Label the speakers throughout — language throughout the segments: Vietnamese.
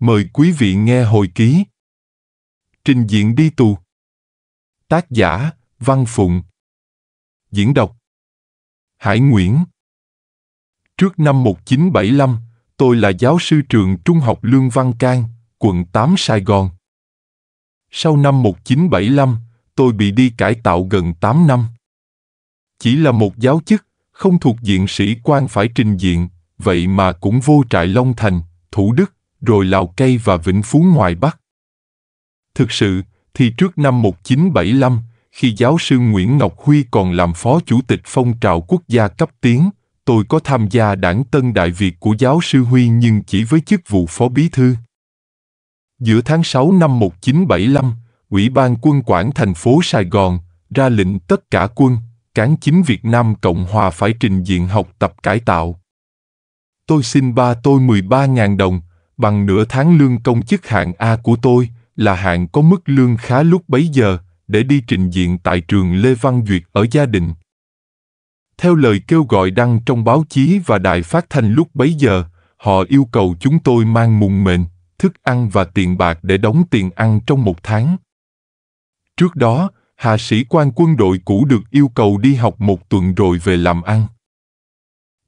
Speaker 1: Mời quý vị nghe hồi ký. Trình diện đi tù. Tác giả, Văn Phụng. Diễn đọc. Hải Nguyễn. Trước năm 1975, tôi là giáo sư trường Trung học Lương Văn Can, quận 8 Sài Gòn. Sau năm 1975, tôi bị đi cải tạo gần 8 năm. Chỉ là một giáo chức, không thuộc diện sĩ quan phải trình diện, vậy mà cũng vô trại Long Thành, Thủ Đức, rồi Lào Cai và Vĩnh Phú ngoài Bắc. Thực sự, thì trước năm 1975, khi giáo sư Nguyễn Ngọc Huy còn làm phó chủ tịch phong trào quốc gia cấp tiến, tôi có tham gia đảng Tân Đại Việt của giáo sư Huy nhưng chỉ với chức vụ phó bí thư. Giữa tháng 6 năm 1975, Ủy ban quân quản thành phố Sài Gòn ra lệnh tất cả quân, cán chính Việt Nam Cộng Hòa phải trình diện học tập cải tạo. Tôi xin ba tôi 13.000 đồng, bằng nửa tháng lương công chức hạng A của tôi, là hạng có mức lương khá lúc bấy giờ, để đi trình diện tại trường Lê Văn Duyệt ở gia đình. Theo lời kêu gọi đăng trong báo chí và đài phát thanh lúc bấy giờ, họ yêu cầu chúng tôi mang mùng mền, thức ăn và tiền bạc để đóng tiền ăn trong một tháng. Trước đó, hạ sĩ quan quân đội cũ được yêu cầu đi học một tuần rồi về làm ăn.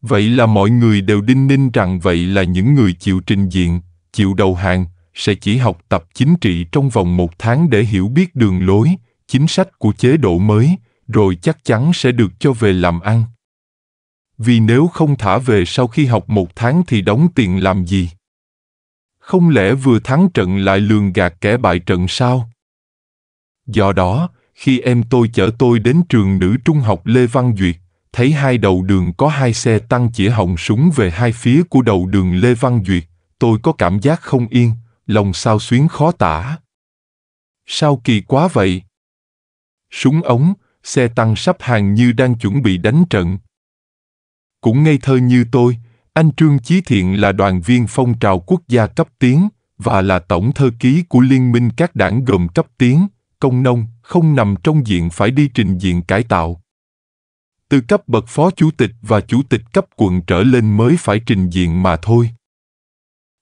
Speaker 1: Vậy là mọi người đều đinh ninh rằng vậy là những người chịu trình diện, chịu đầu hàng, sẽ chỉ học tập chính trị trong vòng một tháng để hiểu biết đường lối, chính sách của chế độ mới, rồi chắc chắn sẽ được cho về làm ăn. Vì nếu không thả về sau khi học một tháng thì đóng tiền làm gì? Không lẽ vừa thắng trận lại lường gạt kẻ bại trận sao? Do đó, khi em tôi chở tôi đến trường nữ trung học Lê Văn Duyệt, thấy hai đầu đường có hai xe tăng chỉ hồng súng về hai phía của đầu đường Lê Văn Duyệt, tôi có cảm giác không yên, lòng sao xuyến khó tả. Sao kỳ quá vậy? Súng ống, xe tăng sắp hàng như đang chuẩn bị đánh trận. Cũng ngây thơ như tôi, anh Trương Chí Thiện là đoàn viên phong trào quốc gia cấp tiến và là tổng thư ký của Liên minh các đảng gồm cấp tiến, công nông, không nằm trong diện phải đi trình diện cải tạo từ cấp bậc phó chủ tịch và chủ tịch cấp quận trở lên mới phải trình diện mà thôi.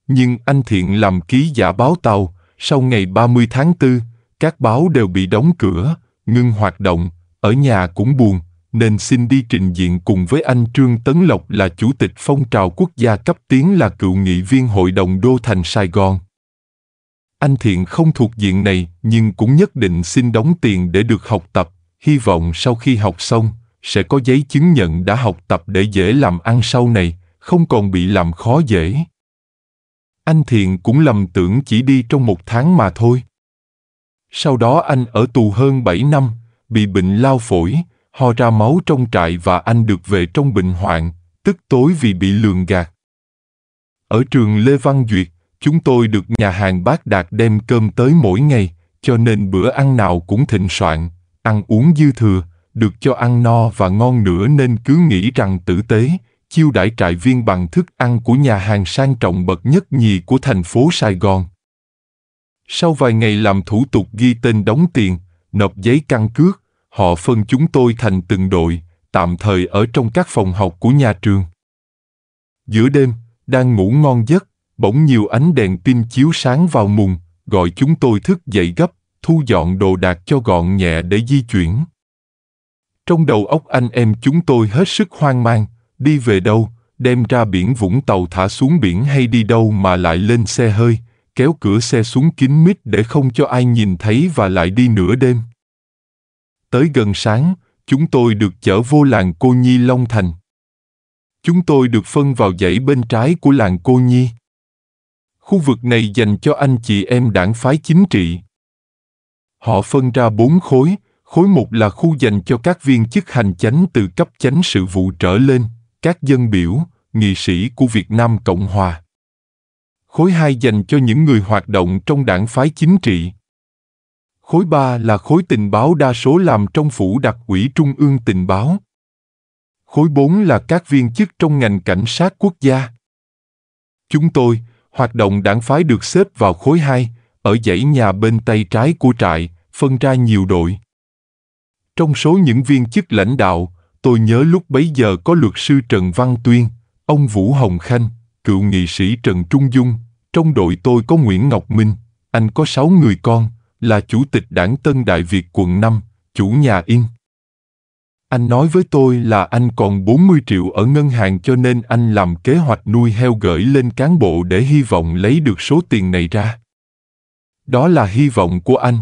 Speaker 1: Nhưng anh Thiện làm ký giả báo tàu, sau ngày 30 tháng 4, các báo đều bị đóng cửa, ngưng hoạt động, ở nhà cũng buồn, nên xin đi trình diện cùng với anh Trương Tấn Lộc là chủ tịch phong trào quốc gia cấp tiến là cựu nghị viên hội đồng đô thành Sài Gòn. Anh Thiện không thuộc diện này nhưng cũng nhất định xin đóng tiền để được học tập, hy vọng sau khi học xong, sẽ có giấy chứng nhận đã học tập để dễ làm ăn sau này, không còn bị làm khó dễ. Anh Thiện cũng lầm tưởng chỉ đi trong một tháng mà thôi. Sau đó anh ở tù hơn 7 năm, bị bệnh lao phổi, ho ra máu trong trại và anh được về trong bệnh hoạn, tức tối vì bị lường gạt. Ở trường Lê Văn Duyệt, chúng tôi được nhà hàng bác Đạt đem cơm tới mỗi ngày, cho nên bữa ăn nào cũng thịnh soạn, ăn uống dư thừa, được cho ăn no và ngon nữa nên cứ nghĩ rằng tử tế, chiêu đãi trại viên bằng thức ăn của nhà hàng sang trọng bậc nhất nhì của thành phố Sài Gòn. Sau vài ngày làm thủ tục ghi tên đóng tiền, nộp giấy căn cước, họ phân chúng tôi thành từng đội, tạm thời ở trong các phòng học của nhà trường. Giữa đêm, đang ngủ ngon giấc, bỗng nhiều ánh đèn pin chiếu sáng vào mùng, gọi chúng tôi thức dậy gấp, thu dọn đồ đạc cho gọn nhẹ để di chuyển. Trong đầu óc anh em chúng tôi hết sức hoang mang, đi về đâu, đem ra biển Vũng Tàu thả xuống biển hay đi đâu mà lại lên xe hơi, kéo cửa xe xuống kín mít để không cho ai nhìn thấy và lại đi nửa đêm. Tới gần sáng, chúng tôi được chở vô làng Cô Nhi Long Thành. Chúng tôi được phân vào dãy bên trái của làng Cô Nhi. Khu vực này dành cho anh chị em đảng phái chính trị. Họ phân ra bốn khối, Khối 1 là khu dành cho các viên chức hành chánh từ cấp chánh sự vụ trở lên, các dân biểu, nghị sĩ của Việt Nam Cộng Hòa. Khối 2 dành cho những người hoạt động trong đảng phái chính trị. Khối 3 là khối tình báo đa số làm trong phủ đặc ủy trung ương tình báo. Khối 4 là các viên chức trong ngành cảnh sát quốc gia. Chúng tôi, hoạt động đảng phái được xếp vào khối 2, ở dãy nhà bên tay trái của trại, phân ra nhiều đội. Trong số những viên chức lãnh đạo, tôi nhớ lúc bấy giờ có luật sư Trần Văn Tuyên, ông Vũ Hồng Khanh, cựu nghị sĩ Trần Trung Dung, trong đội tôi có Nguyễn Ngọc Minh, anh có 6 người con, là chủ tịch đảng Tân Đại Việt quận 5, chủ nhà Yên. Anh nói với tôi là anh còn 40 triệu ở ngân hàng cho nên anh làm kế hoạch nuôi heo gửi lên cán bộ để hy vọng lấy được số tiền này ra. Đó là hy vọng của anh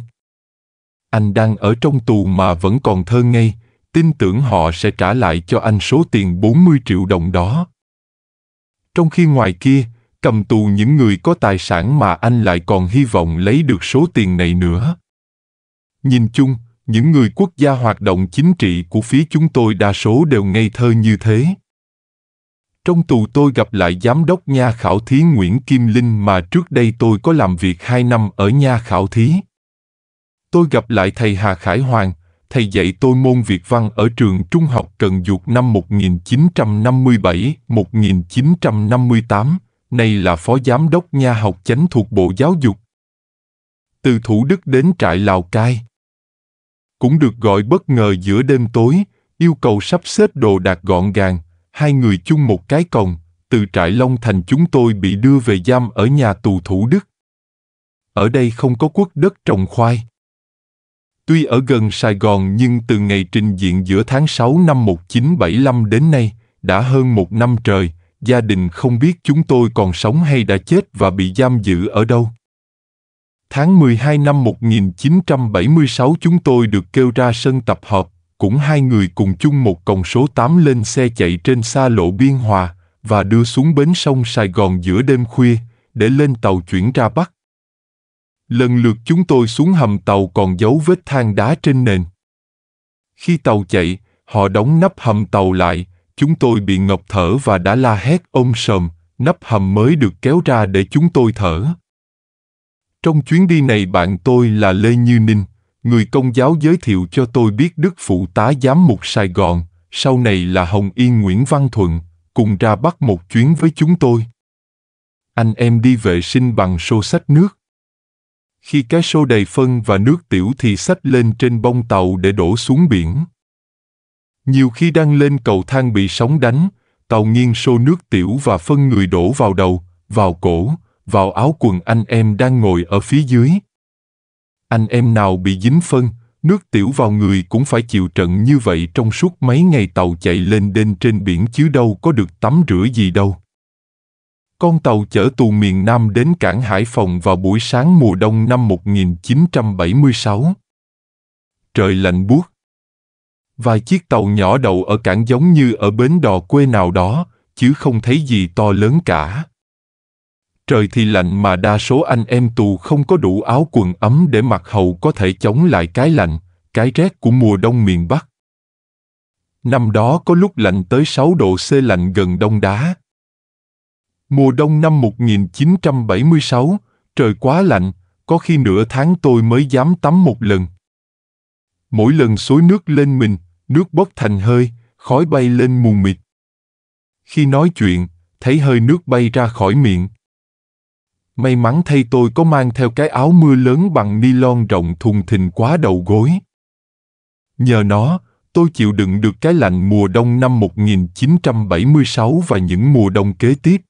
Speaker 1: anh đang ở trong tù mà vẫn còn thơ ngây, tin tưởng họ sẽ trả lại cho anh số tiền 40 triệu đồng đó. Trong khi ngoài kia, cầm tù những người có tài sản mà anh lại còn hy vọng lấy được số tiền này nữa. Nhìn chung, những người quốc gia hoạt động chính trị của phía chúng tôi đa số đều ngây thơ như thế. Trong tù tôi gặp lại giám đốc nha khảo thí Nguyễn Kim Linh mà trước đây tôi có làm việc 2 năm ở nha khảo thí tôi gặp lại thầy Hà Khải Hoàng, thầy dạy tôi môn Việt văn ở trường trung học Cần Dục năm 1957-1958, nay là phó giám đốc nha học chánh thuộc Bộ Giáo dục. Từ Thủ Đức đến trại Lào Cai. Cũng được gọi bất ngờ giữa đêm tối, yêu cầu sắp xếp đồ đạc gọn gàng, hai người chung một cái còng, từ trại Long Thành chúng tôi bị đưa về giam ở nhà tù Thủ Đức. Ở đây không có quốc đất trồng khoai. Tuy ở gần Sài Gòn nhưng từ ngày trình diện giữa tháng 6 năm 1975 đến nay, đã hơn một năm trời, gia đình không biết chúng tôi còn sống hay đã chết và bị giam giữ ở đâu. Tháng 12 năm 1976 chúng tôi được kêu ra sân tập hợp, cũng hai người cùng chung một còng số 8 lên xe chạy trên xa lộ Biên Hòa và đưa xuống bến sông Sài Gòn giữa đêm khuya để lên tàu chuyển ra Bắc. Lần lượt chúng tôi xuống hầm tàu còn dấu vết than đá trên nền. Khi tàu chạy, họ đóng nắp hầm tàu lại, chúng tôi bị ngọc thở và đã la hét ôm sầm, nắp hầm mới được kéo ra để chúng tôi thở. Trong chuyến đi này bạn tôi là Lê Như Ninh, người công giáo giới thiệu cho tôi biết Đức Phụ tá giám mục Sài Gòn, sau này là Hồng Yên Nguyễn Văn Thuận, cùng ra bắt một chuyến với chúng tôi. Anh em đi vệ sinh bằng xô sách nước. Khi cá sô đầy phân và nước tiểu thì xách lên trên bông tàu để đổ xuống biển. Nhiều khi đang lên cầu thang bị sóng đánh, tàu nghiêng sô nước tiểu và phân người đổ vào đầu, vào cổ, vào áo quần anh em đang ngồi ở phía dưới. Anh em nào bị dính phân, nước tiểu vào người cũng phải chịu trận như vậy trong suốt mấy ngày tàu chạy lên đên trên biển chứ đâu có được tắm rửa gì đâu. Con tàu chở tù miền Nam đến cảng Hải Phòng vào buổi sáng mùa đông năm 1976. Trời lạnh buốt. Vài chiếc tàu nhỏ đậu ở cảng giống như ở bến đò quê nào đó, chứ không thấy gì to lớn cả. Trời thì lạnh mà đa số anh em tù không có đủ áo quần ấm để mặc hầu có thể chống lại cái lạnh, cái rét của mùa đông miền Bắc. Năm đó có lúc lạnh tới 6 độ C lạnh gần đông đá. Mùa đông năm 1976, trời quá lạnh, có khi nửa tháng tôi mới dám tắm một lần. Mỗi lần suối nước lên mình, nước bốc thành hơi, khói bay lên mù mịt. Khi nói chuyện, thấy hơi nước bay ra khỏi miệng. May mắn thay tôi có mang theo cái áo mưa lớn bằng ni lon rộng thùng thình quá đầu gối. Nhờ nó, tôi chịu đựng được cái lạnh mùa đông năm 1976 và những mùa đông kế tiếp.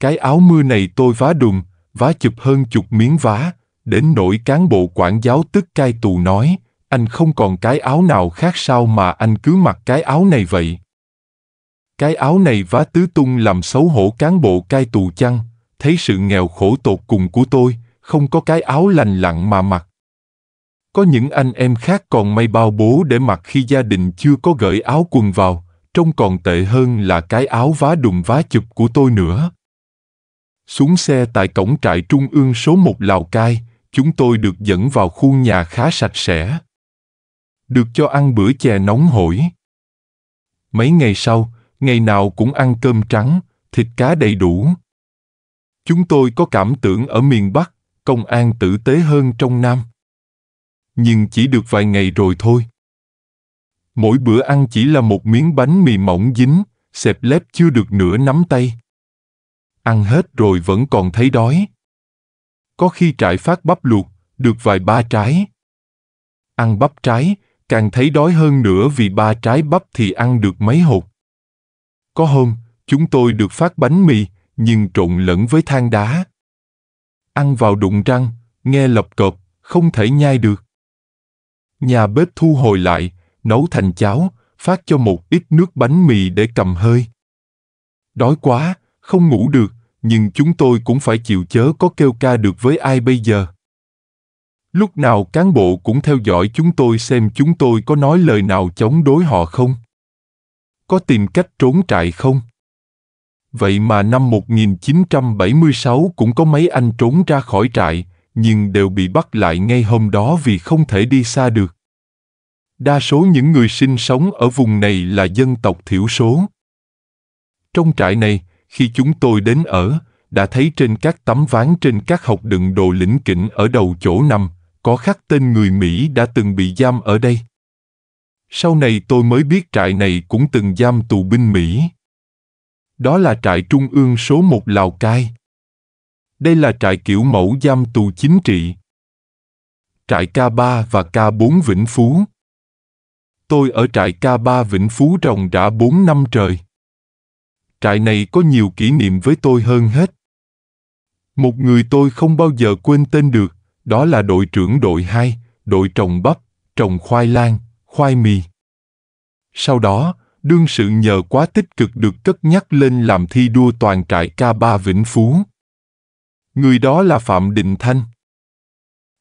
Speaker 1: Cái áo mưa này tôi vá đùng vá chụp hơn chục miếng vá, đến nỗi cán bộ quản giáo tức cai tù nói, anh không còn cái áo nào khác sao mà anh cứ mặc cái áo này vậy. Cái áo này vá tứ tung làm xấu hổ cán bộ cai tù chăng, thấy sự nghèo khổ tột cùng của tôi, không có cái áo lành lặn mà mặc. Có những anh em khác còn may bao bố để mặc khi gia đình chưa có gửi áo quần vào, trông còn tệ hơn là cái áo vá đùm vá chụp của tôi nữa. Xuống xe tại cổng trại trung ương số 1 Lào Cai, chúng tôi được dẫn vào khu nhà khá sạch sẽ. Được cho ăn bữa chè nóng hổi. Mấy ngày sau, ngày nào cũng ăn cơm trắng, thịt cá đầy đủ. Chúng tôi có cảm tưởng ở miền Bắc, công an tử tế hơn trong Nam. Nhưng chỉ được vài ngày rồi thôi. Mỗi bữa ăn chỉ là một miếng bánh mì mỏng dính, xẹp lép chưa được nửa nắm tay ăn hết rồi vẫn còn thấy đói. Có khi trải phát bắp luộc, được vài ba trái. Ăn bắp trái, càng thấy đói hơn nữa vì ba trái bắp thì ăn được mấy hột. Có hôm, chúng tôi được phát bánh mì, nhưng trộn lẫn với than đá. Ăn vào đụng răng, nghe lập cộp, không thể nhai được. Nhà bếp thu hồi lại, nấu thành cháo, phát cho một ít nước bánh mì để cầm hơi. Đói quá, không ngủ được, nhưng chúng tôi cũng phải chịu chớ có kêu ca được với ai bây giờ. Lúc nào cán bộ cũng theo dõi chúng tôi xem chúng tôi có nói lời nào chống đối họ không. Có tìm cách trốn trại không? Vậy mà năm 1976 cũng có mấy anh trốn ra khỏi trại, nhưng đều bị bắt lại ngay hôm đó vì không thể đi xa được. Đa số những người sinh sống ở vùng này là dân tộc thiểu số. Trong trại này, khi chúng tôi đến ở, đã thấy trên các tấm ván trên các học đựng đồ lĩnh kỉnh ở đầu chỗ nằm, có khắc tên người Mỹ đã từng bị giam ở đây. Sau này tôi mới biết trại này cũng từng giam tù binh Mỹ. Đó là trại trung ương số một Lào Cai. Đây là trại kiểu mẫu giam tù chính trị. Trại K3 và K4 Vĩnh Phú. Tôi ở trại K3 Vĩnh Phú ròng rã bốn năm trời trại này có nhiều kỷ niệm với tôi hơn hết. Một người tôi không bao giờ quên tên được, đó là đội trưởng đội 2, đội trồng bắp, trồng khoai lang, khoai mì. Sau đó, đương sự nhờ quá tích cực được cất nhắc lên làm thi đua toàn trại K3 Vĩnh Phú. Người đó là Phạm Đình Thanh.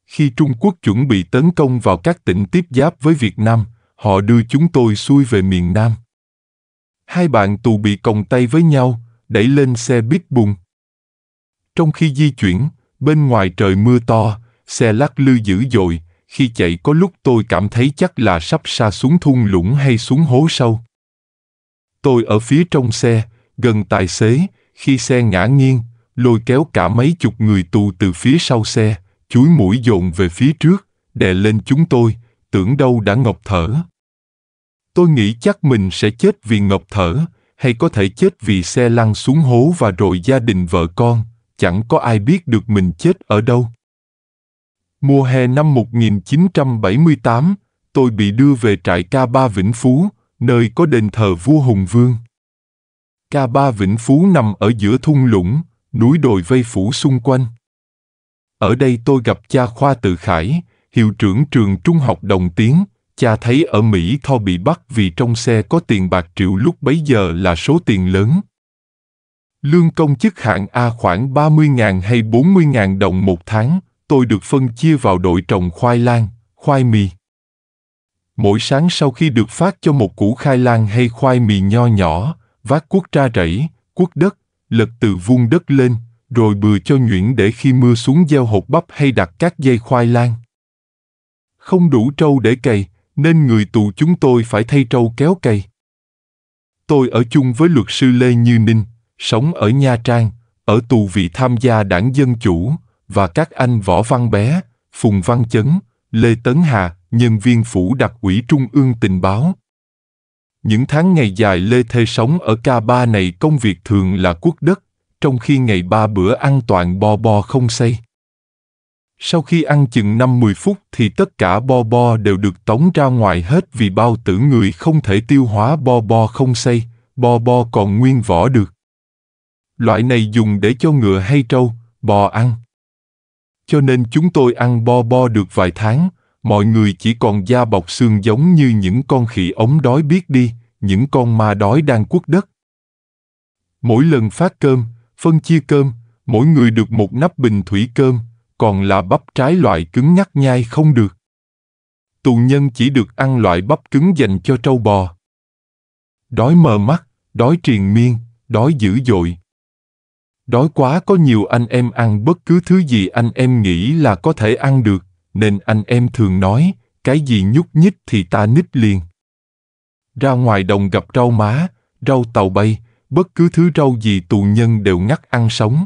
Speaker 1: Khi Trung Quốc chuẩn bị tấn công vào các tỉnh tiếp giáp với Việt Nam, họ đưa chúng tôi xuôi về miền Nam. Hai bạn tù bị còng tay với nhau, đẩy lên xe bít bùng. Trong khi di chuyển, bên ngoài trời mưa to, xe lắc lư dữ dội, khi chạy có lúc tôi cảm thấy chắc là sắp xa xuống thung lũng hay xuống hố sâu. Tôi ở phía trong xe, gần tài xế, khi xe ngã nghiêng, lôi kéo cả mấy chục người tù từ phía sau xe, chuối mũi dồn về phía trước, đè lên chúng tôi, tưởng đâu đã ngọc thở. Tôi nghĩ chắc mình sẽ chết vì ngọc thở, hay có thể chết vì xe lăn xuống hố và rồi gia đình vợ con, chẳng có ai biết được mình chết ở đâu. Mùa hè năm 1978, tôi bị đưa về trại K3 Vĩnh Phú, nơi có đền thờ vua Hùng Vương. K3 Vĩnh Phú nằm ở giữa thung lũng, núi đồi vây phủ xung quanh. Ở đây tôi gặp cha Khoa Tự Khải, hiệu trưởng trường trung học Đồng Tiến, Cha thấy ở Mỹ Tho bị bắt vì trong xe có tiền bạc triệu lúc bấy giờ là số tiền lớn. Lương công chức hạng A khoảng 30.000 hay 40.000 đồng một tháng, tôi được phân chia vào đội trồng khoai lang, khoai mì. Mỗi sáng sau khi được phát cho một củ khai lang hay khoai mì nho nhỏ, vác cuốc ra rẫy, cuốc đất, lật từ vuông đất lên, rồi bừa cho nhuyễn để khi mưa xuống gieo hột bắp hay đặt các dây khoai lang. Không đủ trâu để cày, nên người tù chúng tôi phải thay trâu kéo cây. Tôi ở chung với luật sư Lê Như Ninh, sống ở Nha Trang, ở tù vì tham gia đảng Dân Chủ, và các anh Võ Văn Bé, Phùng Văn Chấn, Lê Tấn Hà, nhân viên phủ đặc ủy Trung ương tình báo. Những tháng ngày dài Lê Thê sống ở K3 này công việc thường là quốc đất, trong khi ngày ba bữa ăn toàn bo bo không xây. Sau khi ăn chừng 5-10 phút thì tất cả bo bo đều được tống ra ngoài hết vì bao tử người không thể tiêu hóa bo bo không xây, bo bo còn nguyên vỏ được. Loại này dùng để cho ngựa hay trâu, bò ăn. Cho nên chúng tôi ăn bo bo được vài tháng, mọi người chỉ còn da bọc xương giống như những con khỉ ống đói biết đi, những con ma đói đang quất đất. Mỗi lần phát cơm, phân chia cơm, mỗi người được một nắp bình thủy cơm, còn là bắp trái loại cứng nhắc nhai không được. Tù nhân chỉ được ăn loại bắp cứng dành cho trâu bò. Đói mờ mắt, đói triền miên, đói dữ dội. Đói quá có nhiều anh em ăn bất cứ thứ gì anh em nghĩ là có thể ăn được, nên anh em thường nói, cái gì nhúc nhích thì ta nít liền. Ra ngoài đồng gặp rau má, rau tàu bay, bất cứ thứ rau gì tù nhân đều ngắt ăn sống.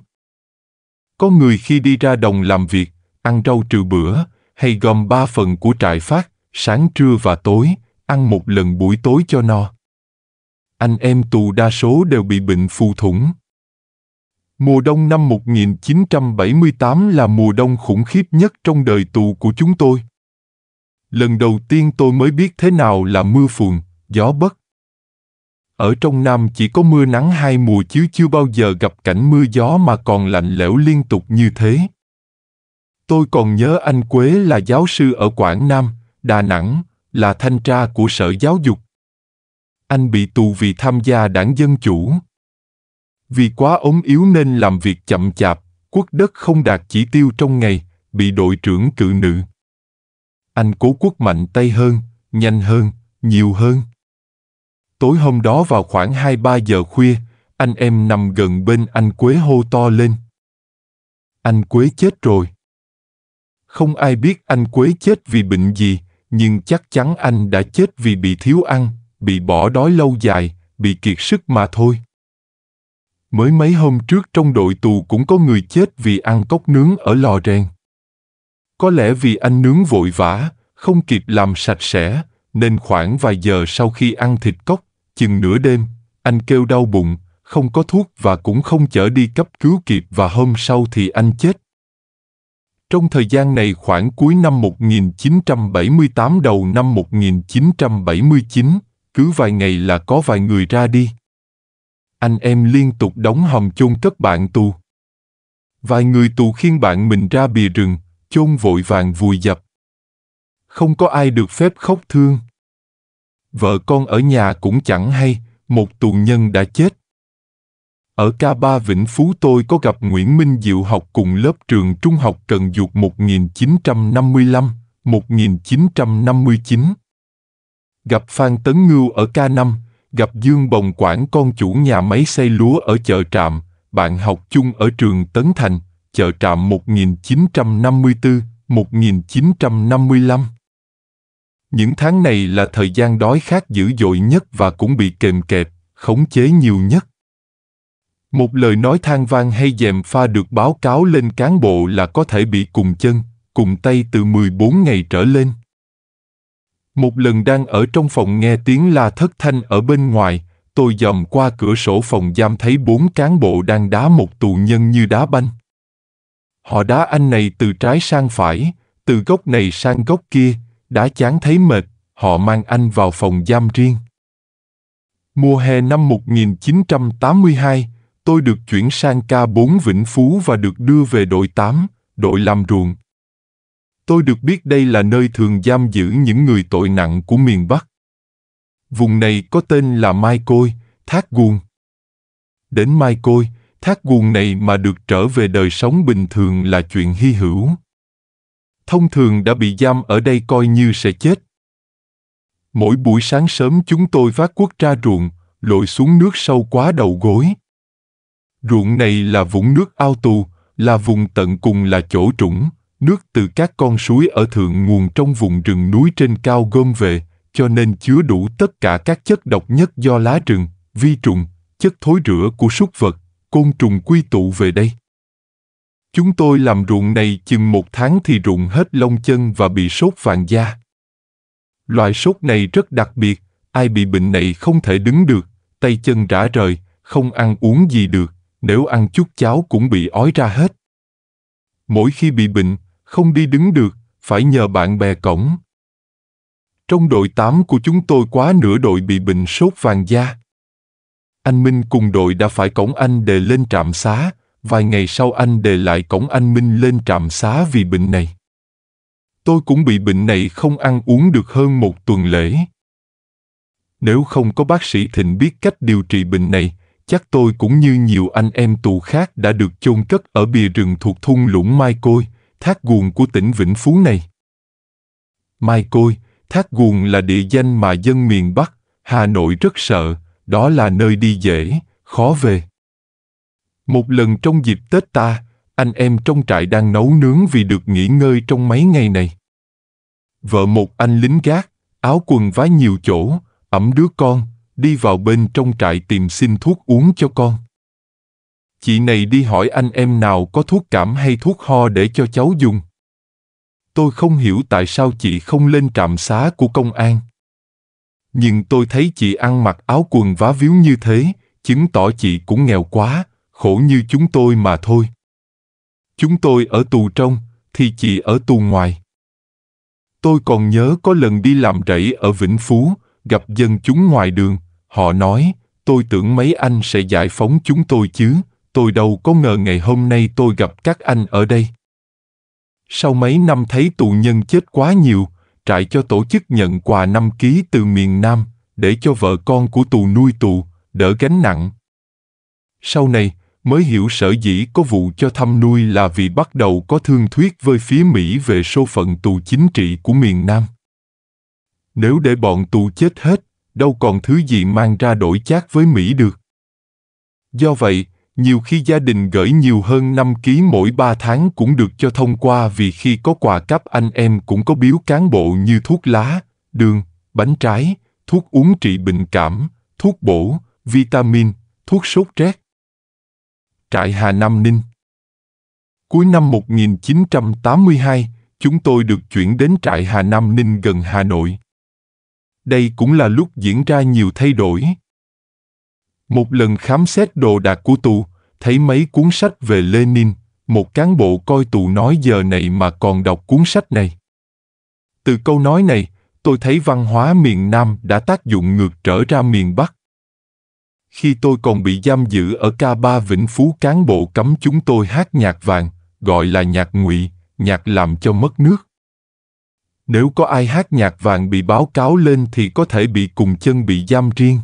Speaker 1: Có người khi đi ra đồng làm việc, ăn rau trừ bữa, hay gom ba phần của trại phát, sáng trưa và tối, ăn một lần buổi tối cho no. Anh em tù đa số đều bị bệnh phù thủng. Mùa đông năm 1978 là mùa đông khủng khiếp nhất trong đời tù của chúng tôi. Lần đầu tiên tôi mới biết thế nào là mưa phùn, gió bất, ở trong Nam chỉ có mưa nắng hai mùa chứ chưa bao giờ gặp cảnh mưa gió mà còn lạnh lẽo liên tục như thế. Tôi còn nhớ anh Quế là giáo sư ở Quảng Nam, Đà Nẵng, là thanh tra của Sở Giáo dục. Anh bị tù vì tham gia đảng Dân Chủ. Vì quá ốm yếu nên làm việc chậm chạp, quốc đất không đạt chỉ tiêu trong ngày, bị đội trưởng cự nữ. Anh cố quốc mạnh tay hơn, nhanh hơn, nhiều hơn. Tối hôm đó vào khoảng 2-3 giờ khuya, anh em nằm gần bên anh Quế hô to lên. Anh Quế chết rồi. Không ai biết anh Quế chết vì bệnh gì, nhưng chắc chắn anh đã chết vì bị thiếu ăn, bị bỏ đói lâu dài, bị kiệt sức mà thôi. Mới mấy hôm trước trong đội tù cũng có người chết vì ăn cốc nướng ở lò rèn. Có lẽ vì anh nướng vội vã, không kịp làm sạch sẽ, nên khoảng vài giờ sau khi ăn thịt cốc, chừng nửa đêm, anh kêu đau bụng, không có thuốc và cũng không chở đi cấp cứu kịp và hôm sau thì anh chết. Trong thời gian này khoảng cuối năm 1978 đầu năm 1979, cứ vài ngày là có vài người ra đi. Anh em liên tục đóng hòm chôn cất bạn tù. Vài người tù khiên bạn mình ra bìa rừng, chôn vội vàng vùi dập. Không có ai được phép khóc thương vợ con ở nhà cũng chẳng hay, một tù nhân đã chết. Ở K3 Vĩnh Phú tôi có gặp Nguyễn Minh Diệu học cùng lớp trường trung học Cần Duộc 1955, 1959. Gặp Phan Tấn Ngưu ở K5, gặp Dương Bồng Quảng con chủ nhà máy xây lúa ở chợ Trạm, bạn học chung ở trường Tấn Thành, chợ Trạm 1954, 1955. Những tháng này là thời gian đói khát dữ dội nhất và cũng bị kềm kẹp, khống chế nhiều nhất. Một lời nói than vang hay dèm pha được báo cáo lên cán bộ là có thể bị cùng chân, cùng tay từ 14 ngày trở lên. Một lần đang ở trong phòng nghe tiếng la thất thanh ở bên ngoài, tôi dòm qua cửa sổ phòng giam thấy bốn cán bộ đang đá một tù nhân như đá banh. Họ đá anh này từ trái sang phải, từ góc này sang góc kia, đã chán thấy mệt, họ mang anh vào phòng giam riêng. Mùa hè năm 1982, tôi được chuyển sang ca 4 Vĩnh Phú và được đưa về đội 8, đội làm ruộng. Tôi được biết đây là nơi thường giam giữ những người tội nặng của miền Bắc. Vùng này có tên là Mai Côi, Thác Guồng. Đến Mai Côi, Thác Guồng này mà được trở về đời sống bình thường là chuyện hy hữu thông thường đã bị giam ở đây coi như sẽ chết. Mỗi buổi sáng sớm chúng tôi vác quốc ra ruộng, lội xuống nước sâu quá đầu gối. Ruộng này là vũng nước ao tù, là vùng tận cùng là chỗ trũng, nước từ các con suối ở thượng nguồn trong vùng rừng núi trên cao gom về, cho nên chứa đủ tất cả các chất độc nhất do lá rừng, vi trùng, chất thối rửa của súc vật, côn trùng quy tụ về đây. Chúng tôi làm ruộng này chừng một tháng thì ruộng hết lông chân và bị sốt vàng da. Loại sốt này rất đặc biệt, ai bị bệnh này không thể đứng được, tay chân rã rời, không ăn uống gì được, nếu ăn chút cháo cũng bị ói ra hết. Mỗi khi bị bệnh, không đi đứng được, phải nhờ bạn bè cổng. Trong đội 8 của chúng tôi quá nửa đội bị bệnh sốt vàng da. Anh Minh cùng đội đã phải cổng anh để lên trạm xá, vài ngày sau anh đề lại cổng anh Minh lên trạm xá vì bệnh này. Tôi cũng bị bệnh này không ăn uống được hơn một tuần lễ. Nếu không có bác sĩ Thịnh biết cách điều trị bệnh này, chắc tôi cũng như nhiều anh em tù khác đã được chôn cất ở bìa rừng thuộc thung lũng Mai Côi, thác Guồn của tỉnh Vĩnh Phú này. Mai Côi, thác Guồn là địa danh mà dân miền Bắc, Hà Nội rất sợ, đó là nơi đi dễ, khó về. Một lần trong dịp Tết ta, anh em trong trại đang nấu nướng vì được nghỉ ngơi trong mấy ngày này. Vợ một anh lính gác, áo quần vá nhiều chỗ, ẩm đứa con, đi vào bên trong trại tìm xin thuốc uống cho con. Chị này đi hỏi anh em nào có thuốc cảm hay thuốc ho để cho cháu dùng. Tôi không hiểu tại sao chị không lên trạm xá của công an. Nhưng tôi thấy chị ăn mặc áo quần vá víu như thế, chứng tỏ chị cũng nghèo quá, khổ như chúng tôi mà thôi. Chúng tôi ở tù trong, thì chị ở tù ngoài. Tôi còn nhớ có lần đi làm rẫy ở Vĩnh Phú, gặp dân chúng ngoài đường, họ nói, tôi tưởng mấy anh sẽ giải phóng chúng tôi chứ, tôi đâu có ngờ ngày hôm nay tôi gặp các anh ở đây. Sau mấy năm thấy tù nhân chết quá nhiều, trại cho tổ chức nhận quà năm ký từ miền Nam, để cho vợ con của tù nuôi tù, đỡ gánh nặng. Sau này, mới hiểu sở dĩ có vụ cho thăm nuôi là vì bắt đầu có thương thuyết với phía Mỹ về số phận tù chính trị của miền Nam. Nếu để bọn tù chết hết, đâu còn thứ gì mang ra đổi chác với Mỹ được. Do vậy, nhiều khi gia đình gửi nhiều hơn 5 ký mỗi 3 tháng cũng được cho thông qua vì khi có quà cấp anh em cũng có biếu cán bộ như thuốc lá, đường, bánh trái, thuốc uống trị bệnh cảm, thuốc bổ, vitamin, thuốc sốt rét trại Hà Nam Ninh. Cuối năm 1982, chúng tôi được chuyển đến trại Hà Nam Ninh gần Hà Nội. Đây cũng là lúc diễn ra nhiều thay đổi. Một lần khám xét đồ đạc của tù, thấy mấy cuốn sách về Lenin, một cán bộ coi tù nói giờ này mà còn đọc cuốn sách này. Từ câu nói này, tôi thấy văn hóa miền Nam đã tác dụng ngược trở ra miền Bắc. Khi tôi còn bị giam giữ ở K3 Vĩnh Phú cán bộ cấm chúng tôi hát nhạc vàng, gọi là nhạc ngụy, nhạc làm cho mất nước. Nếu có ai hát nhạc vàng bị báo cáo lên thì có thể bị cùng chân bị giam riêng.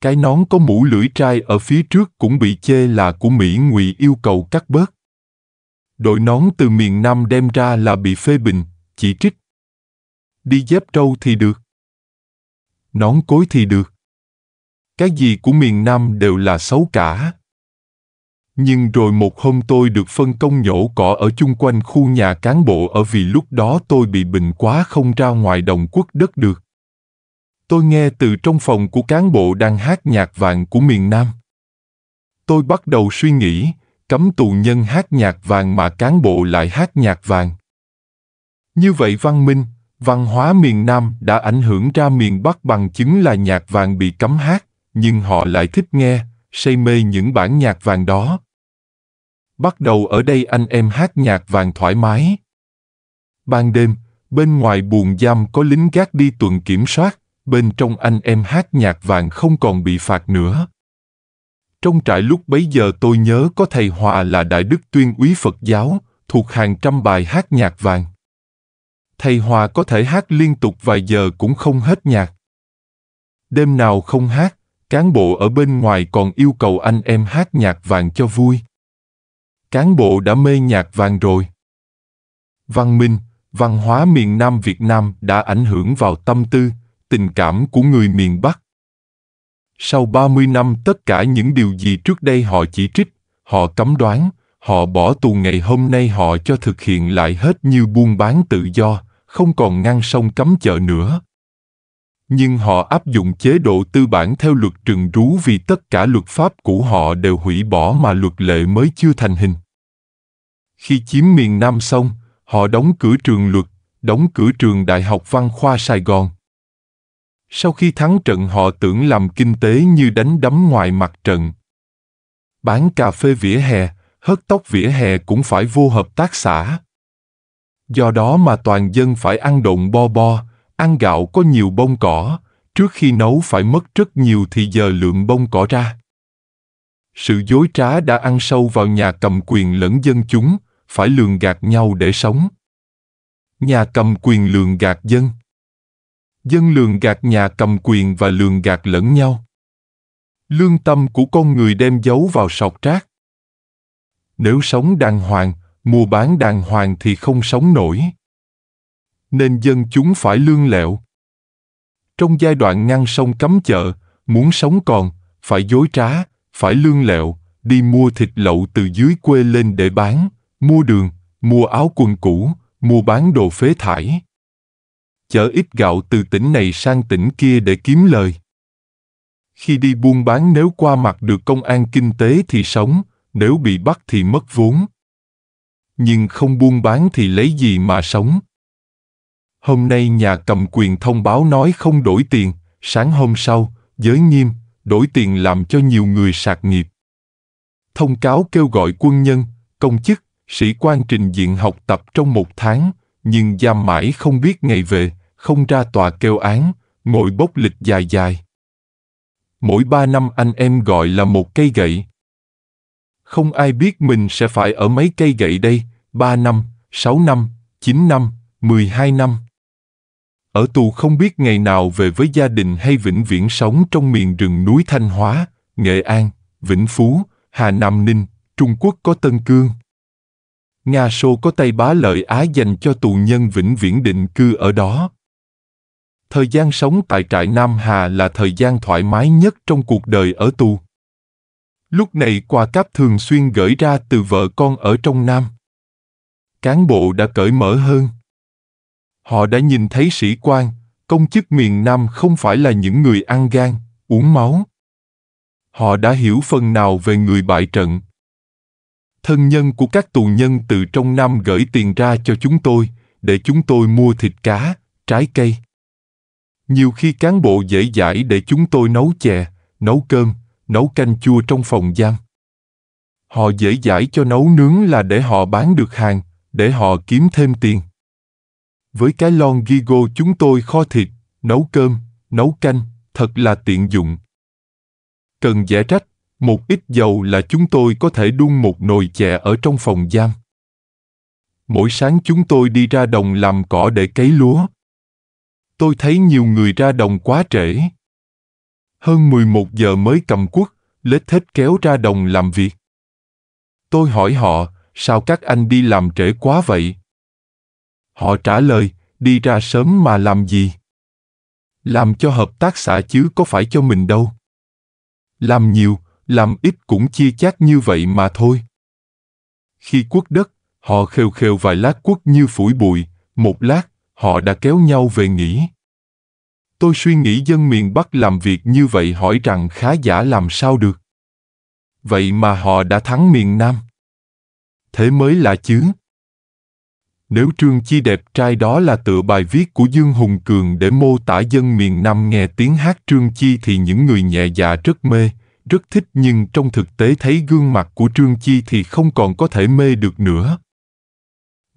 Speaker 1: Cái nón có mũ lưỡi trai ở phía trước cũng bị chê là của Mỹ ngụy yêu cầu cắt bớt. Đội nón từ miền Nam đem ra là bị phê bình, chỉ trích. Đi dép trâu thì được. Nón cối thì được cái gì của miền Nam đều là xấu cả. Nhưng rồi một hôm tôi được phân công nhổ cỏ ở chung quanh khu nhà cán bộ ở vì lúc đó tôi bị bệnh quá không ra ngoài đồng quốc đất được. Tôi nghe từ trong phòng của cán bộ đang hát nhạc vàng của miền Nam. Tôi bắt đầu suy nghĩ, cấm tù nhân hát nhạc vàng mà cán bộ lại hát nhạc vàng. Như vậy văn minh, văn hóa miền Nam đã ảnh hưởng ra miền Bắc bằng chứng là nhạc vàng bị cấm hát nhưng họ lại thích nghe, say mê những bản nhạc vàng đó. Bắt đầu ở đây anh em hát nhạc vàng thoải mái. Ban đêm, bên ngoài buồng giam có lính gác đi tuần kiểm soát, bên trong anh em hát nhạc vàng không còn bị phạt nữa. Trong trại lúc bấy giờ tôi nhớ có thầy Hòa là Đại Đức Tuyên úy Phật giáo, thuộc hàng trăm bài hát nhạc vàng. Thầy Hòa có thể hát liên tục vài giờ cũng không hết nhạc. Đêm nào không hát, Cán bộ ở bên ngoài còn yêu cầu anh em hát nhạc vàng cho vui. Cán bộ đã mê nhạc vàng rồi. Văn minh, văn hóa miền Nam Việt Nam đã ảnh hưởng vào tâm tư, tình cảm của người miền Bắc. Sau 30 năm tất cả những điều gì trước đây họ chỉ trích, họ cấm đoán, họ bỏ tù ngày hôm nay họ cho thực hiện lại hết như buôn bán tự do, không còn ngăn sông cấm chợ nữa, nhưng họ áp dụng chế độ tư bản theo luật trừng rú vì tất cả luật pháp của họ đều hủy bỏ mà luật lệ mới chưa thành hình. Khi chiếm miền Nam xong, họ đóng cửa trường luật, đóng cửa trường Đại học Văn khoa Sài Gòn. Sau khi thắng trận họ tưởng làm kinh tế như đánh đấm ngoài mặt trận. Bán cà phê vỉa hè, hớt tóc vỉa hè cũng phải vô hợp tác xã. Do đó mà toàn dân phải ăn độn bo bo, Ăn gạo có nhiều bông cỏ, trước khi nấu phải mất rất nhiều thì giờ lượng bông cỏ ra. Sự dối trá đã ăn sâu vào nhà cầm quyền lẫn dân chúng, phải lường gạt nhau để sống. Nhà cầm quyền lường gạt dân. Dân lường gạt nhà cầm quyền và lường gạt lẫn nhau. Lương tâm của con người đem giấu vào sọc rác. Nếu sống đàng hoàng, mua bán đàng hoàng thì không sống nổi nên dân chúng phải lương lẹo. Trong giai đoạn ngăn sông cấm chợ, muốn sống còn, phải dối trá, phải lương lẹo, đi mua thịt lậu từ dưới quê lên để bán, mua đường, mua áo quần cũ, mua bán đồ phế thải. Chở ít gạo từ tỉnh này sang tỉnh kia để kiếm lời. Khi đi buôn bán nếu qua mặt được công an kinh tế thì sống, nếu bị bắt thì mất vốn. Nhưng không buôn bán thì lấy gì mà sống, Hôm nay nhà cầm quyền thông báo nói không đổi tiền, sáng hôm sau, giới nghiêm, đổi tiền làm cho nhiều người sạc nghiệp. Thông cáo kêu gọi quân nhân, công chức, sĩ quan trình diện học tập trong một tháng, nhưng giam mãi không biết ngày về, không ra tòa kêu án, ngồi bốc lịch dài dài. Mỗi ba năm anh em gọi là một cây gậy. Không ai biết mình sẽ phải ở mấy cây gậy đây, ba năm, sáu năm, chín năm, mười hai năm ở tù không biết ngày nào về với gia đình hay vĩnh viễn sống trong miền rừng núi Thanh Hóa, Nghệ An, Vĩnh Phú, Hà Nam Ninh, Trung Quốc có Tân Cương. Nga Xô có tay Bá Lợi Á dành cho tù nhân vĩnh viễn định cư ở đó. Thời gian sống tại trại Nam Hà là thời gian thoải mái nhất trong cuộc đời ở tù. Lúc này quà cáp thường xuyên gửi ra từ vợ con ở trong Nam. Cán bộ đã cởi mở hơn. Họ đã nhìn thấy sĩ quan, công chức miền Nam không phải là những người ăn gan, uống máu. Họ đã hiểu phần nào về người bại trận. Thân nhân của các tù nhân từ trong Nam gửi tiền ra cho chúng tôi, để chúng tôi mua thịt cá, trái cây. Nhiều khi cán bộ dễ dãi để chúng tôi nấu chè, nấu cơm, nấu canh chua trong phòng giam. Họ dễ dãi cho nấu nướng là để họ bán được hàng, để họ kiếm thêm tiền. Với cái lon Gigo chúng tôi kho thịt, nấu cơm, nấu canh, thật là tiện dụng. Cần dẻ trách, một ít dầu là chúng tôi có thể đun một nồi chè ở trong phòng giam. Mỗi sáng chúng tôi đi ra đồng làm cỏ để cấy lúa. Tôi thấy nhiều người ra đồng quá trễ. Hơn 11 giờ mới cầm quốc, lết thết kéo ra đồng làm việc. Tôi hỏi họ, sao các anh đi làm trễ quá vậy? Họ trả lời, đi ra sớm mà làm gì? Làm cho hợp tác xã chứ có phải cho mình đâu. Làm nhiều, làm ít cũng chia chác như vậy mà thôi. Khi quốc đất, họ khều khều vài lát quốc như phủi bụi, một lát, họ đã kéo nhau về nghỉ. Tôi suy nghĩ dân miền Bắc làm việc như vậy hỏi rằng khá giả làm sao được. Vậy mà họ đã thắng miền Nam. Thế mới là chứ. Nếu trương chi đẹp trai đó là tựa bài viết của Dương Hùng Cường để mô tả dân miền Nam nghe tiếng hát trương chi thì những người nhẹ dạ rất mê, rất thích nhưng trong thực tế thấy gương mặt của trương chi thì không còn có thể mê được nữa.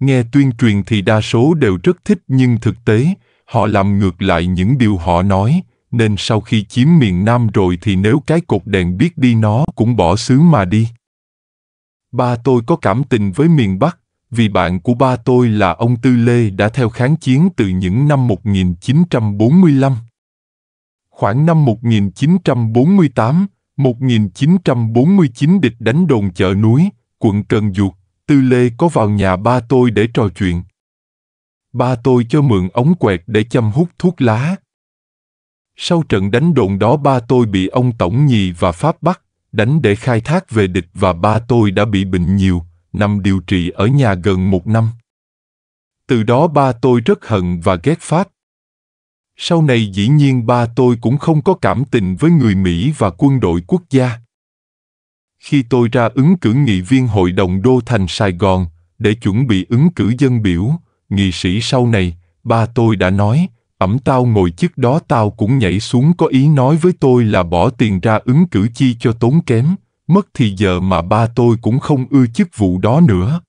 Speaker 1: Nghe tuyên truyền thì đa số đều rất thích nhưng thực tế, họ làm ngược lại những điều họ nói, nên sau khi chiếm miền Nam rồi thì nếu cái cột đèn biết đi nó cũng bỏ xứ mà đi. Ba tôi có cảm tình với miền Bắc, vì bạn của ba tôi là ông Tư Lê đã theo kháng chiến từ những năm 1945. Khoảng năm 1948, 1949 địch đánh đồn chợ núi, quận Trần Duộc, Tư Lê có vào nhà ba tôi để trò chuyện. Ba tôi cho mượn ống quẹt để chăm hút thuốc lá. Sau trận đánh đồn đó ba tôi bị ông Tổng Nhì và Pháp bắt, đánh để khai thác về địch và ba tôi đã bị bệnh nhiều, nằm điều trị ở nhà gần một năm. Từ đó ba tôi rất hận và ghét Pháp. Sau này dĩ nhiên ba tôi cũng không có cảm tình với người Mỹ và quân đội quốc gia. Khi tôi ra ứng cử nghị viên Hội đồng Đô thành Sài Gòn để chuẩn bị ứng cử dân biểu, nghị sĩ sau này, ba tôi đã nói, ẩm tao ngồi chức đó tao cũng nhảy xuống có ý nói với tôi là bỏ tiền ra ứng cử chi cho tốn kém, mất thì giờ mà ba tôi cũng không ưa chức vụ đó nữa.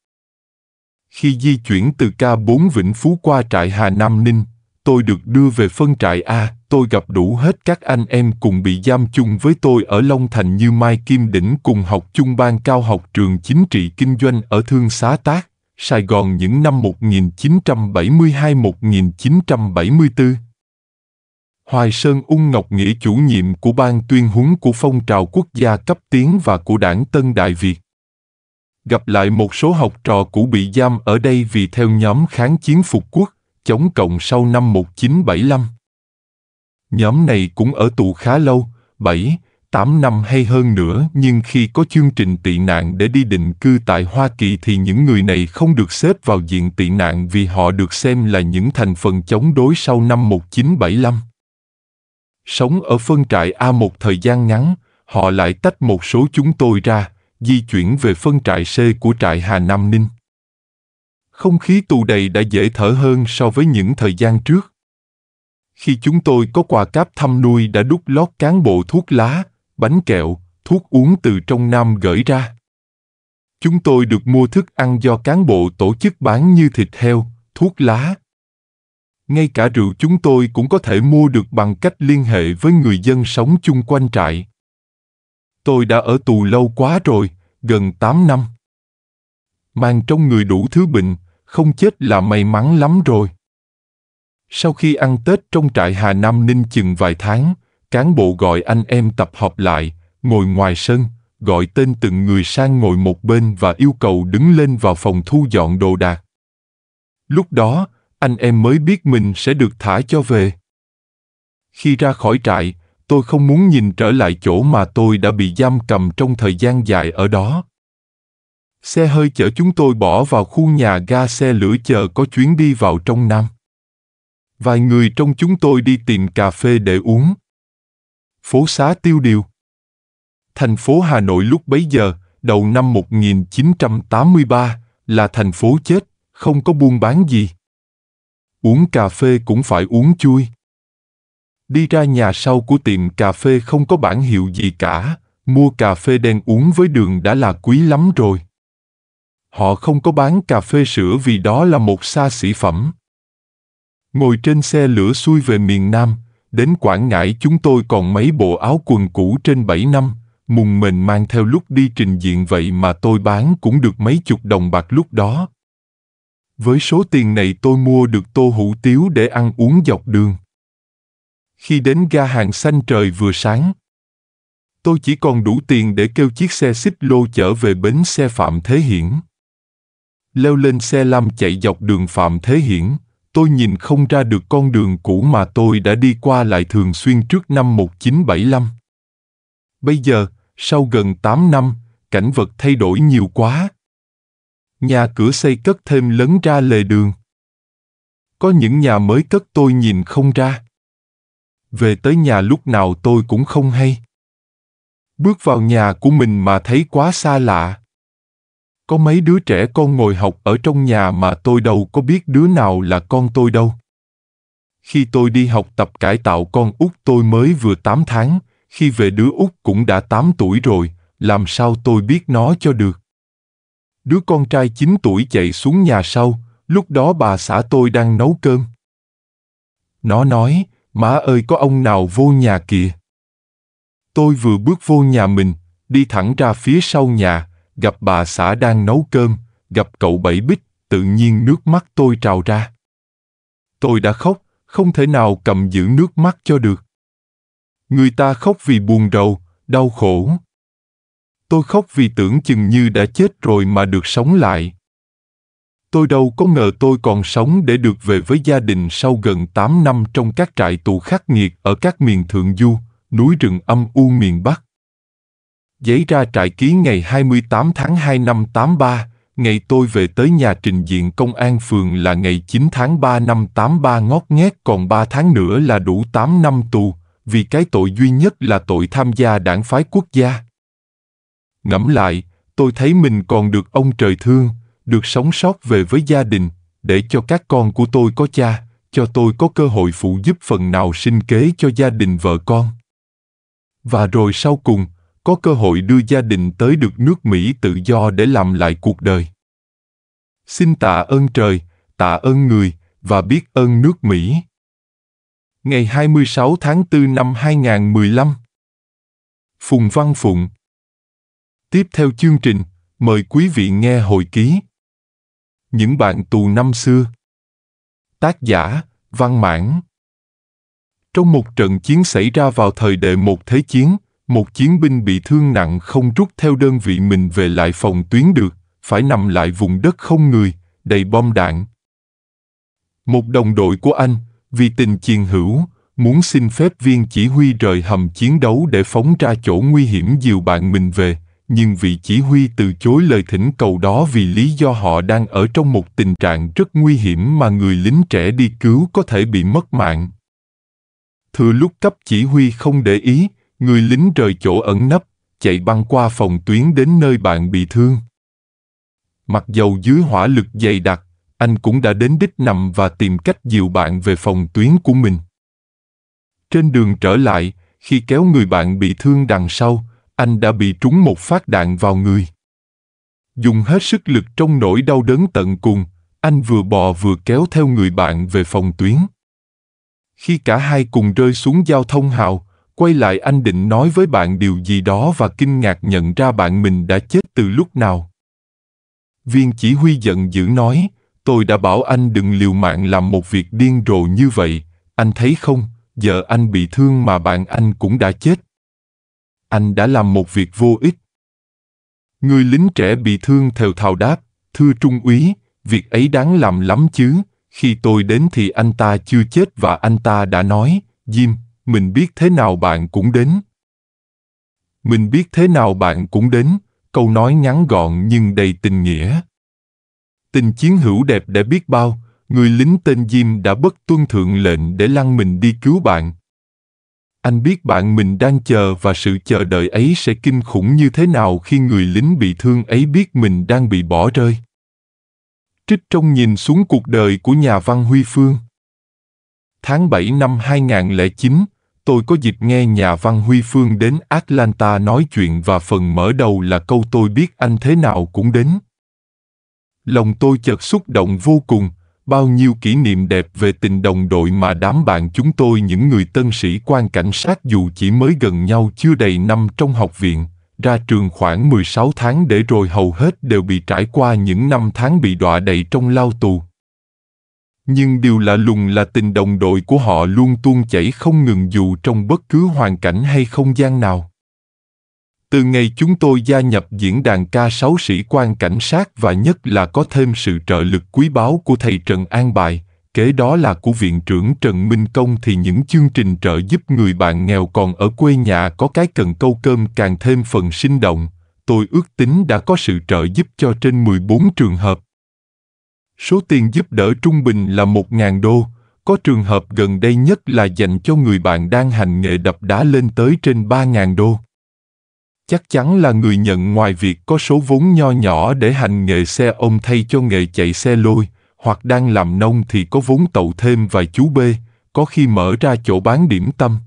Speaker 1: Khi di chuyển từ K4 Vĩnh Phú qua trại Hà Nam Ninh, tôi được đưa về phân trại A, tôi gặp đủ hết các anh em cùng bị giam chung với tôi ở Long Thành như Mai Kim Đỉnh cùng học chung ban cao học trường chính trị kinh doanh ở Thương Xá Tác, Sài Gòn những năm 1972-1974. Hoài Sơn Ung Ngọc Nghĩa chủ nhiệm của ban tuyên huấn của phong trào quốc gia cấp tiến và của đảng Tân Đại Việt. Gặp lại một số học trò cũ bị giam ở đây vì theo nhóm kháng chiến phục quốc, chống cộng sau năm 1975. Nhóm này cũng ở tù khá lâu, 7, 8 năm hay hơn nữa nhưng khi có chương trình tị nạn để đi định cư tại Hoa Kỳ thì những người này không được xếp vào diện tị nạn vì họ được xem là những thành phần chống đối sau năm 1975. Sống ở phân trại A một thời gian ngắn, họ lại tách một số chúng tôi ra, di chuyển về phân trại C của trại Hà Nam Ninh. Không khí tù đầy đã dễ thở hơn so với những thời gian trước. Khi chúng tôi có quà cáp thăm nuôi đã đút lót cán bộ thuốc lá, bánh kẹo, thuốc uống từ trong Nam gửi ra. Chúng tôi được mua thức ăn do cán bộ tổ chức bán như thịt heo, thuốc lá, ngay cả rượu chúng tôi cũng có thể mua được bằng cách liên hệ với người dân sống chung quanh trại. Tôi đã ở tù lâu quá rồi, gần 8 năm. Mang trong người đủ thứ bệnh, không chết là may mắn lắm rồi. Sau khi ăn Tết trong trại Hà Nam Ninh chừng vài tháng, cán bộ gọi anh em tập hợp lại, ngồi ngoài sân, gọi tên từng người sang ngồi một bên và yêu cầu đứng lên vào phòng thu dọn đồ đạc. Lúc đó, anh em mới biết mình sẽ được thả cho về. Khi ra khỏi trại, tôi không muốn nhìn trở lại chỗ mà tôi đã bị giam cầm trong thời gian dài ở đó. Xe hơi chở chúng tôi bỏ vào khu nhà ga xe lửa chờ có chuyến đi vào trong Nam. Vài người trong chúng tôi đi tìm cà phê để uống. Phố xá Tiêu Điều Thành phố Hà Nội lúc bấy giờ, đầu năm 1983, là thành phố chết, không có buôn bán gì uống cà phê cũng phải uống chui. Đi ra nhà sau của tiệm cà phê không có bản hiệu gì cả, mua cà phê đen uống với đường đã là quý lắm rồi. Họ không có bán cà phê sữa vì đó là một xa xỉ phẩm. Ngồi trên xe lửa xuôi về miền Nam, đến Quảng Ngãi chúng tôi còn mấy bộ áo quần cũ trên 7 năm, mùng mình mang theo lúc đi trình diện vậy mà tôi bán cũng được mấy chục đồng bạc lúc đó. Với số tiền này tôi mua được tô hủ tiếu để ăn uống dọc đường. Khi đến ga hàng xanh trời vừa sáng, tôi chỉ còn đủ tiền để kêu chiếc xe xích lô chở về bến xe Phạm Thế Hiển. Leo lên xe lam chạy dọc đường Phạm Thế Hiển, tôi nhìn không ra được con đường cũ mà tôi đã đi qua lại thường xuyên trước năm 1975. Bây giờ, sau gần 8 năm, cảnh vật thay đổi nhiều quá. Nhà cửa xây cất thêm lấn ra lề đường. Có những nhà mới cất tôi nhìn không ra. Về tới nhà lúc nào tôi cũng không hay. Bước vào nhà của mình mà thấy quá xa lạ. Có mấy đứa trẻ con ngồi học ở trong nhà mà tôi đâu có biết đứa nào là con tôi đâu. Khi tôi đi học tập cải tạo con út tôi mới vừa 8 tháng, khi về đứa út cũng đã 8 tuổi rồi, làm sao tôi biết nó cho được. Đứa con trai 9 tuổi chạy xuống nhà sau, lúc đó bà xã tôi đang nấu cơm. Nó nói, má ơi có ông nào vô nhà kìa. Tôi vừa bước vô nhà mình, đi thẳng ra phía sau nhà, gặp bà xã đang nấu cơm, gặp cậu Bảy Bích, tự nhiên nước mắt tôi trào ra. Tôi đã khóc, không thể nào cầm giữ nước mắt cho được. Người ta khóc vì buồn rầu, đau khổ. Tôi khóc vì tưởng chừng như đã chết rồi mà được sống lại. Tôi đâu có ngờ tôi còn sống để được về với gia đình sau gần 8 năm trong các trại tù khắc nghiệt ở các miền Thượng Du, núi rừng âm u miền Bắc. Giấy ra trại ký ngày 28 tháng 2 năm 83, ngày tôi về tới nhà trình diện công an phường là ngày 9 tháng 3 năm 83 ngót nghét còn 3 tháng nữa là đủ 8 năm tù, vì cái tội duy nhất là tội tham gia đảng phái quốc gia. Ngẫm lại, tôi thấy mình còn được ông trời thương, được sống sót về với gia đình, để cho các con của tôi có cha, cho tôi có cơ hội phụ giúp phần nào sinh kế cho gia đình vợ con. Và rồi sau cùng, có cơ hội đưa gia đình tới được nước Mỹ tự do để làm lại cuộc đời. Xin tạ ơn trời, tạ ơn người và biết ơn nước Mỹ. Ngày 26 tháng 4 năm 2015 Phùng Văn Phụng Tiếp theo chương trình, mời quý vị nghe hồi ký. Những bạn tù năm xưa. Tác giả, Văn Mãn. Trong một trận chiến xảy ra vào thời đệ một thế chiến, một chiến binh bị thương nặng không rút theo đơn vị mình về lại phòng tuyến được, phải nằm lại vùng đất không người, đầy bom đạn. Một đồng đội của anh, vì tình chiền hữu, muốn xin phép viên chỉ huy rời hầm chiến đấu để phóng ra chỗ nguy hiểm dìu bạn mình về, nhưng vị chỉ huy từ chối lời thỉnh cầu đó vì lý do họ đang ở trong một tình trạng rất nguy hiểm mà người lính trẻ đi cứu có thể bị mất mạng. Thừa lúc cấp chỉ huy không để ý, người lính rời chỗ ẩn nấp, chạy băng qua phòng tuyến đến nơi bạn bị thương. Mặc dầu dưới hỏa lực dày đặc, anh cũng đã đến đích nằm và tìm cách dìu bạn về phòng tuyến của mình. Trên đường trở lại, khi kéo người bạn bị thương đằng sau, anh đã bị trúng một phát đạn vào người. Dùng hết sức lực trong nỗi đau đớn tận cùng, anh vừa bò vừa kéo theo người bạn về phòng tuyến. Khi cả hai cùng rơi xuống giao thông hào, quay lại anh định nói với bạn điều gì đó và kinh ngạc nhận ra bạn mình đã chết từ lúc nào. Viên chỉ huy giận dữ nói, tôi đã bảo anh đừng liều mạng làm một việc điên rồ như vậy, anh thấy không, giờ anh bị thương mà bạn anh cũng đã chết anh đã làm một việc vô ích. Người lính trẻ bị thương thều thào đáp, thưa trung úy, việc ấy đáng làm lắm chứ, khi tôi đến thì anh ta chưa chết và anh ta đã nói, Jim, mình biết thế nào bạn cũng đến. Mình biết thế nào bạn cũng đến, câu nói ngắn gọn nhưng đầy tình nghĩa. Tình chiến hữu đẹp đã biết bao, người lính tên Jim đã bất tuân thượng lệnh để lăn mình đi cứu bạn, anh biết bạn mình đang chờ và sự chờ đợi ấy sẽ kinh khủng như thế nào khi người lính bị thương ấy biết mình đang bị bỏ rơi. Trích trong nhìn xuống cuộc đời của nhà văn Huy Phương. Tháng 7 năm 2009, tôi có dịp nghe nhà văn Huy Phương đến Atlanta nói chuyện và phần mở đầu là câu tôi biết anh thế nào cũng đến. Lòng tôi chợt xúc động vô cùng, bao nhiêu kỷ niệm đẹp về tình đồng đội mà đám bạn chúng tôi những người tân sĩ quan cảnh sát dù chỉ mới gần nhau chưa đầy năm trong học viện, ra trường khoảng 16 tháng để rồi hầu hết đều bị trải qua những năm tháng bị đọa đầy trong lao tù. Nhưng điều lạ lùng là tình đồng đội của họ luôn tuôn chảy không ngừng dù trong bất cứ hoàn cảnh hay không gian nào. Từ ngày chúng tôi gia nhập diễn đàn ca sáu sĩ quan cảnh sát và nhất là có thêm sự trợ lực quý báu của thầy Trần An Bài, kế đó là của viện trưởng Trần Minh Công thì những chương trình trợ giúp người bạn nghèo còn ở quê nhà có cái cần câu cơm càng thêm phần sinh động. Tôi ước tính đã có sự trợ giúp cho trên 14 trường hợp. Số tiền giúp đỡ trung bình là 1.000 đô, có trường hợp gần đây nhất là dành cho người bạn đang hành nghề đập đá lên tới trên 3.000 đô chắc chắn là người nhận ngoài việc có số vốn nho nhỏ để hành nghề xe ôm thay cho nghề chạy xe lôi, hoặc đang làm nông thì có vốn tậu thêm vài chú bê, có khi mở ra chỗ bán điểm tâm.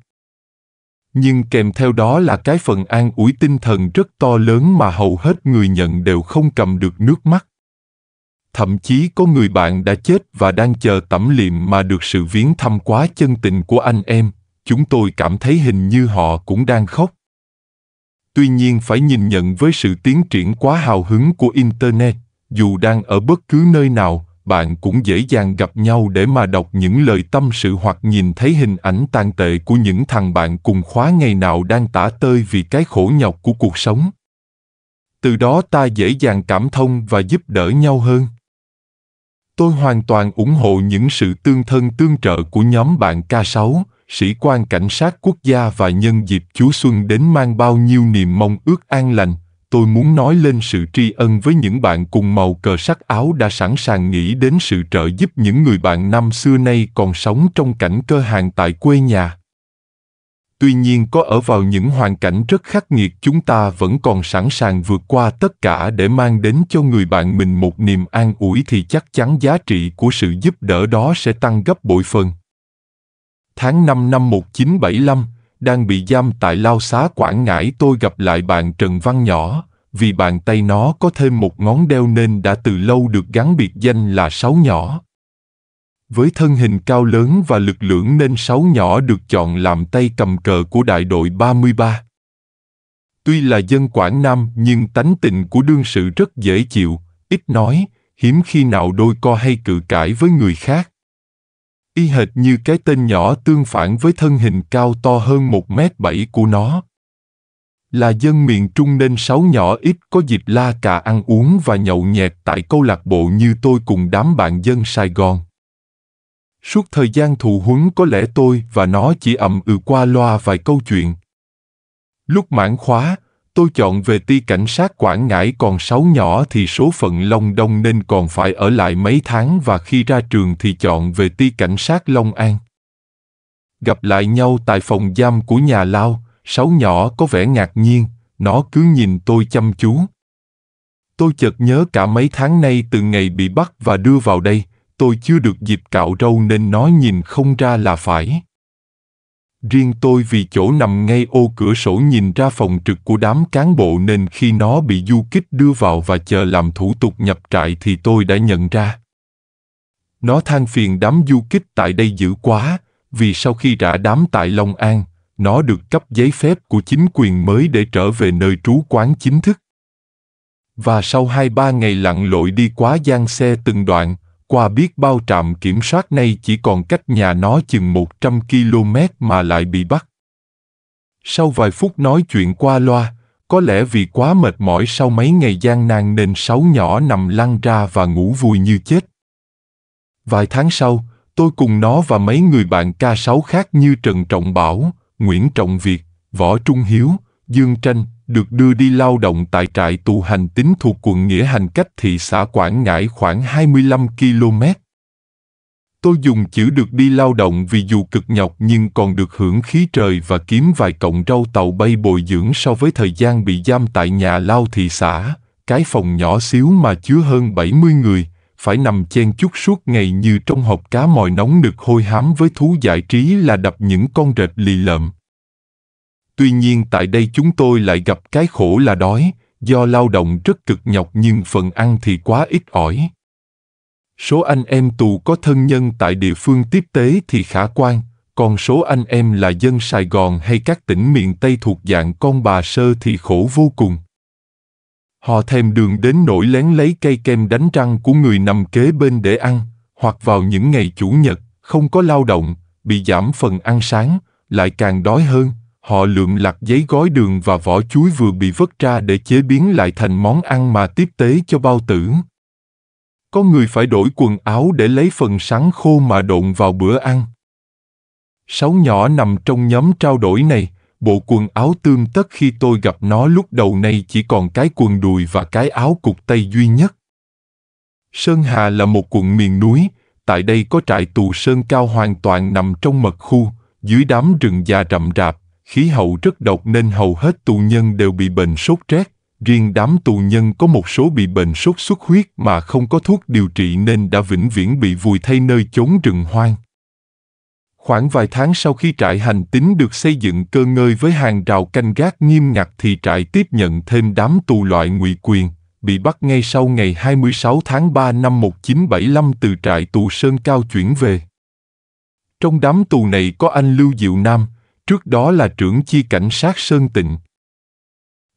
Speaker 1: Nhưng kèm theo đó là cái phần an ủi tinh thần rất to lớn mà hầu hết người nhận đều không cầm được nước mắt. Thậm chí có người bạn đã chết và đang chờ tẩm liệm mà được sự viếng thăm quá chân tình của anh em, chúng tôi cảm thấy hình như họ cũng đang khóc tuy nhiên phải nhìn nhận với sự tiến triển quá hào hứng của internet dù đang ở bất cứ nơi nào bạn cũng dễ dàng gặp nhau để mà đọc những lời tâm sự hoặc nhìn thấy hình ảnh tàn tệ của những thằng bạn cùng khóa ngày nào đang tả tơi vì cái khổ nhọc của cuộc sống từ đó ta dễ dàng cảm thông và giúp đỡ nhau hơn tôi hoàn toàn ủng hộ những sự tương thân tương trợ của nhóm bạn k sáu sĩ quan cảnh sát quốc gia và nhân dịp Chúa Xuân đến mang bao nhiêu niềm mong ước an lành, tôi muốn nói lên sự tri ân với những bạn cùng màu cờ sắc áo đã sẵn sàng nghĩ đến sự trợ giúp những người bạn năm xưa nay còn sống trong cảnh cơ hàng tại quê nhà. Tuy nhiên có ở vào những hoàn cảnh rất khắc nghiệt chúng ta vẫn còn sẵn sàng vượt qua tất cả để mang đến cho người bạn mình một niềm an ủi thì chắc chắn giá trị của sự giúp đỡ đó sẽ tăng gấp bội phần tháng 5 năm 1975, đang bị giam tại Lao Xá Quảng Ngãi tôi gặp lại bạn Trần Văn Nhỏ, vì bàn tay nó có thêm một ngón đeo nên đã từ lâu được gắn biệt danh là Sáu Nhỏ. Với thân hình cao lớn và lực lưỡng nên Sáu Nhỏ được chọn làm tay cầm cờ của đại đội 33. Tuy là dân Quảng Nam nhưng tánh tình của đương sự rất dễ chịu, ít nói, hiếm khi nào đôi co hay cự cãi với người khác y hệt như cái tên nhỏ tương phản với thân hình cao to hơn một mét bảy của nó. Là dân miền Trung nên sáu nhỏ ít có dịp la cà ăn uống và nhậu nhẹt tại câu lạc bộ như tôi cùng đám bạn dân Sài Gòn. Suốt thời gian thù huấn có lẽ tôi và nó chỉ ậm ừ qua loa vài câu chuyện. Lúc mãn khóa, tôi chọn về ti cảnh sát Quảng Ngãi còn sáu nhỏ thì số phận Long Đông nên còn phải ở lại mấy tháng và khi ra trường thì chọn về ti cảnh sát Long An. Gặp lại nhau tại phòng giam của nhà Lao, sáu nhỏ có vẻ ngạc nhiên, nó cứ nhìn tôi chăm chú. Tôi chợt nhớ cả mấy tháng nay từ ngày bị bắt và đưa vào đây, tôi chưa được dịp cạo râu nên nó nhìn không ra là phải. Riêng tôi vì chỗ nằm ngay ô cửa sổ nhìn ra phòng trực của đám cán bộ nên khi nó bị du kích đưa vào và chờ làm thủ tục nhập trại thì tôi đã nhận ra. Nó than phiền đám du kích tại đây dữ quá, vì sau khi rã đám tại Long An, nó được cấp giấy phép của chính quyền mới để trở về nơi trú quán chính thức. Và sau hai ba ngày lặn lội đi quá gian xe từng đoạn, qua biết bao trạm kiểm soát nay chỉ còn cách nhà nó chừng 100 km mà lại bị bắt. Sau vài phút nói chuyện qua loa, có lẽ vì quá mệt mỏi sau mấy ngày gian nan nên sáu nhỏ nằm lăn ra và ngủ vui như chết. Vài tháng sau, tôi cùng nó và mấy người bạn ca sáu khác như Trần Trọng Bảo, Nguyễn Trọng Việt, Võ Trung Hiếu, Dương Tranh, được đưa đi lao động tại trại tù hành tín thuộc quận Nghĩa Hành cách thị xã Quảng Ngãi khoảng 25 km. Tôi dùng chữ được đi lao động vì dù cực nhọc nhưng còn được hưởng khí trời và kiếm vài cọng rau tàu bay bồi dưỡng so với thời gian bị giam tại nhà lao thị xã, cái phòng nhỏ xíu mà chứa hơn 70 người, phải nằm chen chúc suốt ngày như trong hộp cá mòi nóng nực hôi hám với thú giải trí là đập những con rệt lì lợm. Tuy nhiên tại đây chúng tôi lại gặp cái khổ là đói, do lao động rất cực nhọc nhưng phần ăn thì quá ít ỏi. Số anh em tù có thân nhân tại địa phương tiếp tế thì khả quan, còn số anh em là dân Sài Gòn hay các tỉnh miền Tây thuộc dạng con bà sơ thì khổ vô cùng. Họ thèm đường đến nỗi lén lấy cây kem đánh răng của người nằm kế bên để ăn, hoặc vào những ngày chủ nhật, không có lao động, bị giảm phần ăn sáng, lại càng đói hơn họ lượm lặt giấy gói đường và vỏ chuối vừa bị vớt ra để chế biến lại thành món ăn mà tiếp tế cho bao tử. Có người phải đổi quần áo để lấy phần sáng khô mà độn vào bữa ăn. Sáu nhỏ nằm trong nhóm trao đổi này, bộ quần áo tươm tất khi tôi gặp nó lúc đầu này chỉ còn cái quần đùi và cái áo cục tay duy nhất. Sơn Hà là một quận miền núi, tại đây có trại tù Sơn Cao hoàn toàn nằm trong mật khu, dưới đám rừng già rậm rạp khí hậu rất độc nên hầu hết tù nhân đều bị bệnh sốt rét. Riêng đám tù nhân có một số bị bệnh sốt xuất huyết mà không có thuốc điều trị nên đã vĩnh viễn bị vùi thay nơi chốn rừng hoang. Khoảng vài tháng sau khi trại hành tín được xây dựng cơ ngơi với hàng rào canh gác nghiêm ngặt thì trại tiếp nhận thêm đám tù loại ngụy quyền, bị bắt ngay sau ngày 26 tháng 3 năm 1975 từ trại tù Sơn Cao chuyển về. Trong đám tù này có anh Lưu Diệu Nam, trước đó là trưởng chi cảnh sát Sơn Tịnh.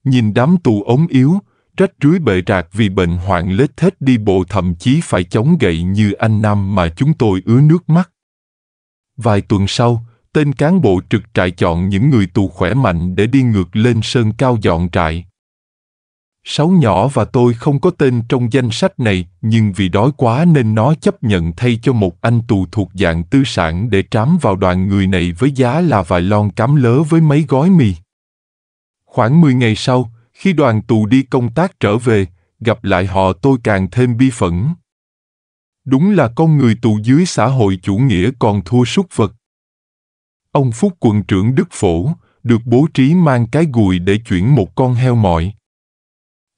Speaker 1: Nhìn đám tù ốm yếu, trách rưới bệ rạc vì bệnh hoạn lết thết đi bộ thậm chí phải chống gậy như anh Nam mà chúng tôi ứa nước mắt. Vài tuần sau, tên cán bộ trực trại chọn những người tù khỏe mạnh để đi ngược lên sơn cao dọn trại, Sáu nhỏ và tôi không có tên trong danh sách này, nhưng vì đói quá nên nó chấp nhận thay cho một anh tù thuộc dạng tư sản để trám vào đoàn người này với giá là vài lon cám lớ với mấy gói mì. Khoảng 10 ngày sau, khi đoàn tù đi công tác trở về, gặp lại họ tôi càng thêm bi phẫn. Đúng là con người tù dưới xã hội chủ nghĩa còn thua súc vật. Ông Phúc quận trưởng Đức Phổ, được bố trí mang cái gùi để chuyển một con heo mọi.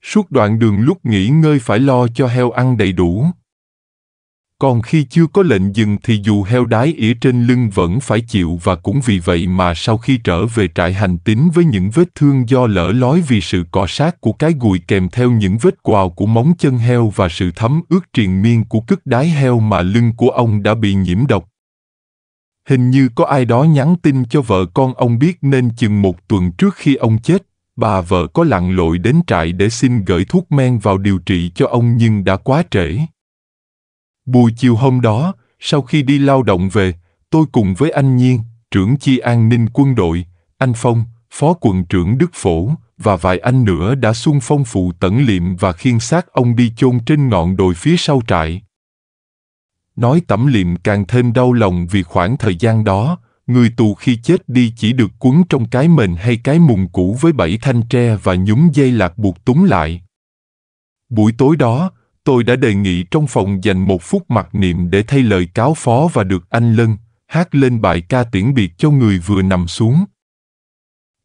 Speaker 1: Suốt đoạn đường lúc nghỉ ngơi phải lo cho heo ăn đầy đủ. Còn khi chưa có lệnh dừng thì dù heo đái ỉa trên lưng vẫn phải chịu và cũng vì vậy mà sau khi trở về trại hành tín với những vết thương do lỡ lói vì sự cọ sát của cái gùi kèm theo những vết quào của móng chân heo và sự thấm ướt triền miên của cứt đái heo mà lưng của ông đã bị nhiễm độc hình như có ai đó nhắn tin cho vợ con ông biết nên chừng một tuần trước khi ông chết bà vợ có lặn lội đến trại để xin gửi thuốc men vào điều trị cho ông nhưng đã quá trễ. Buổi chiều hôm đó, sau khi đi lao động về, tôi cùng với anh Nhiên, trưởng chi an ninh quân đội, anh Phong, phó quận trưởng Đức Phổ và vài anh nữa đã xung phong phụ tẩn liệm và khiên xác ông đi chôn trên ngọn đồi phía sau trại. Nói tẩm liệm càng thêm đau lòng vì khoảng thời gian đó, người tù khi chết đi chỉ được quấn trong cái mền hay cái mùng cũ với bảy thanh tre và nhúm dây lạc buộc túng lại. Buổi tối đó, tôi đã đề nghị trong phòng dành một phút mặc niệm để thay lời cáo phó và được anh Lân hát lên bài ca tiễn biệt cho người vừa nằm xuống.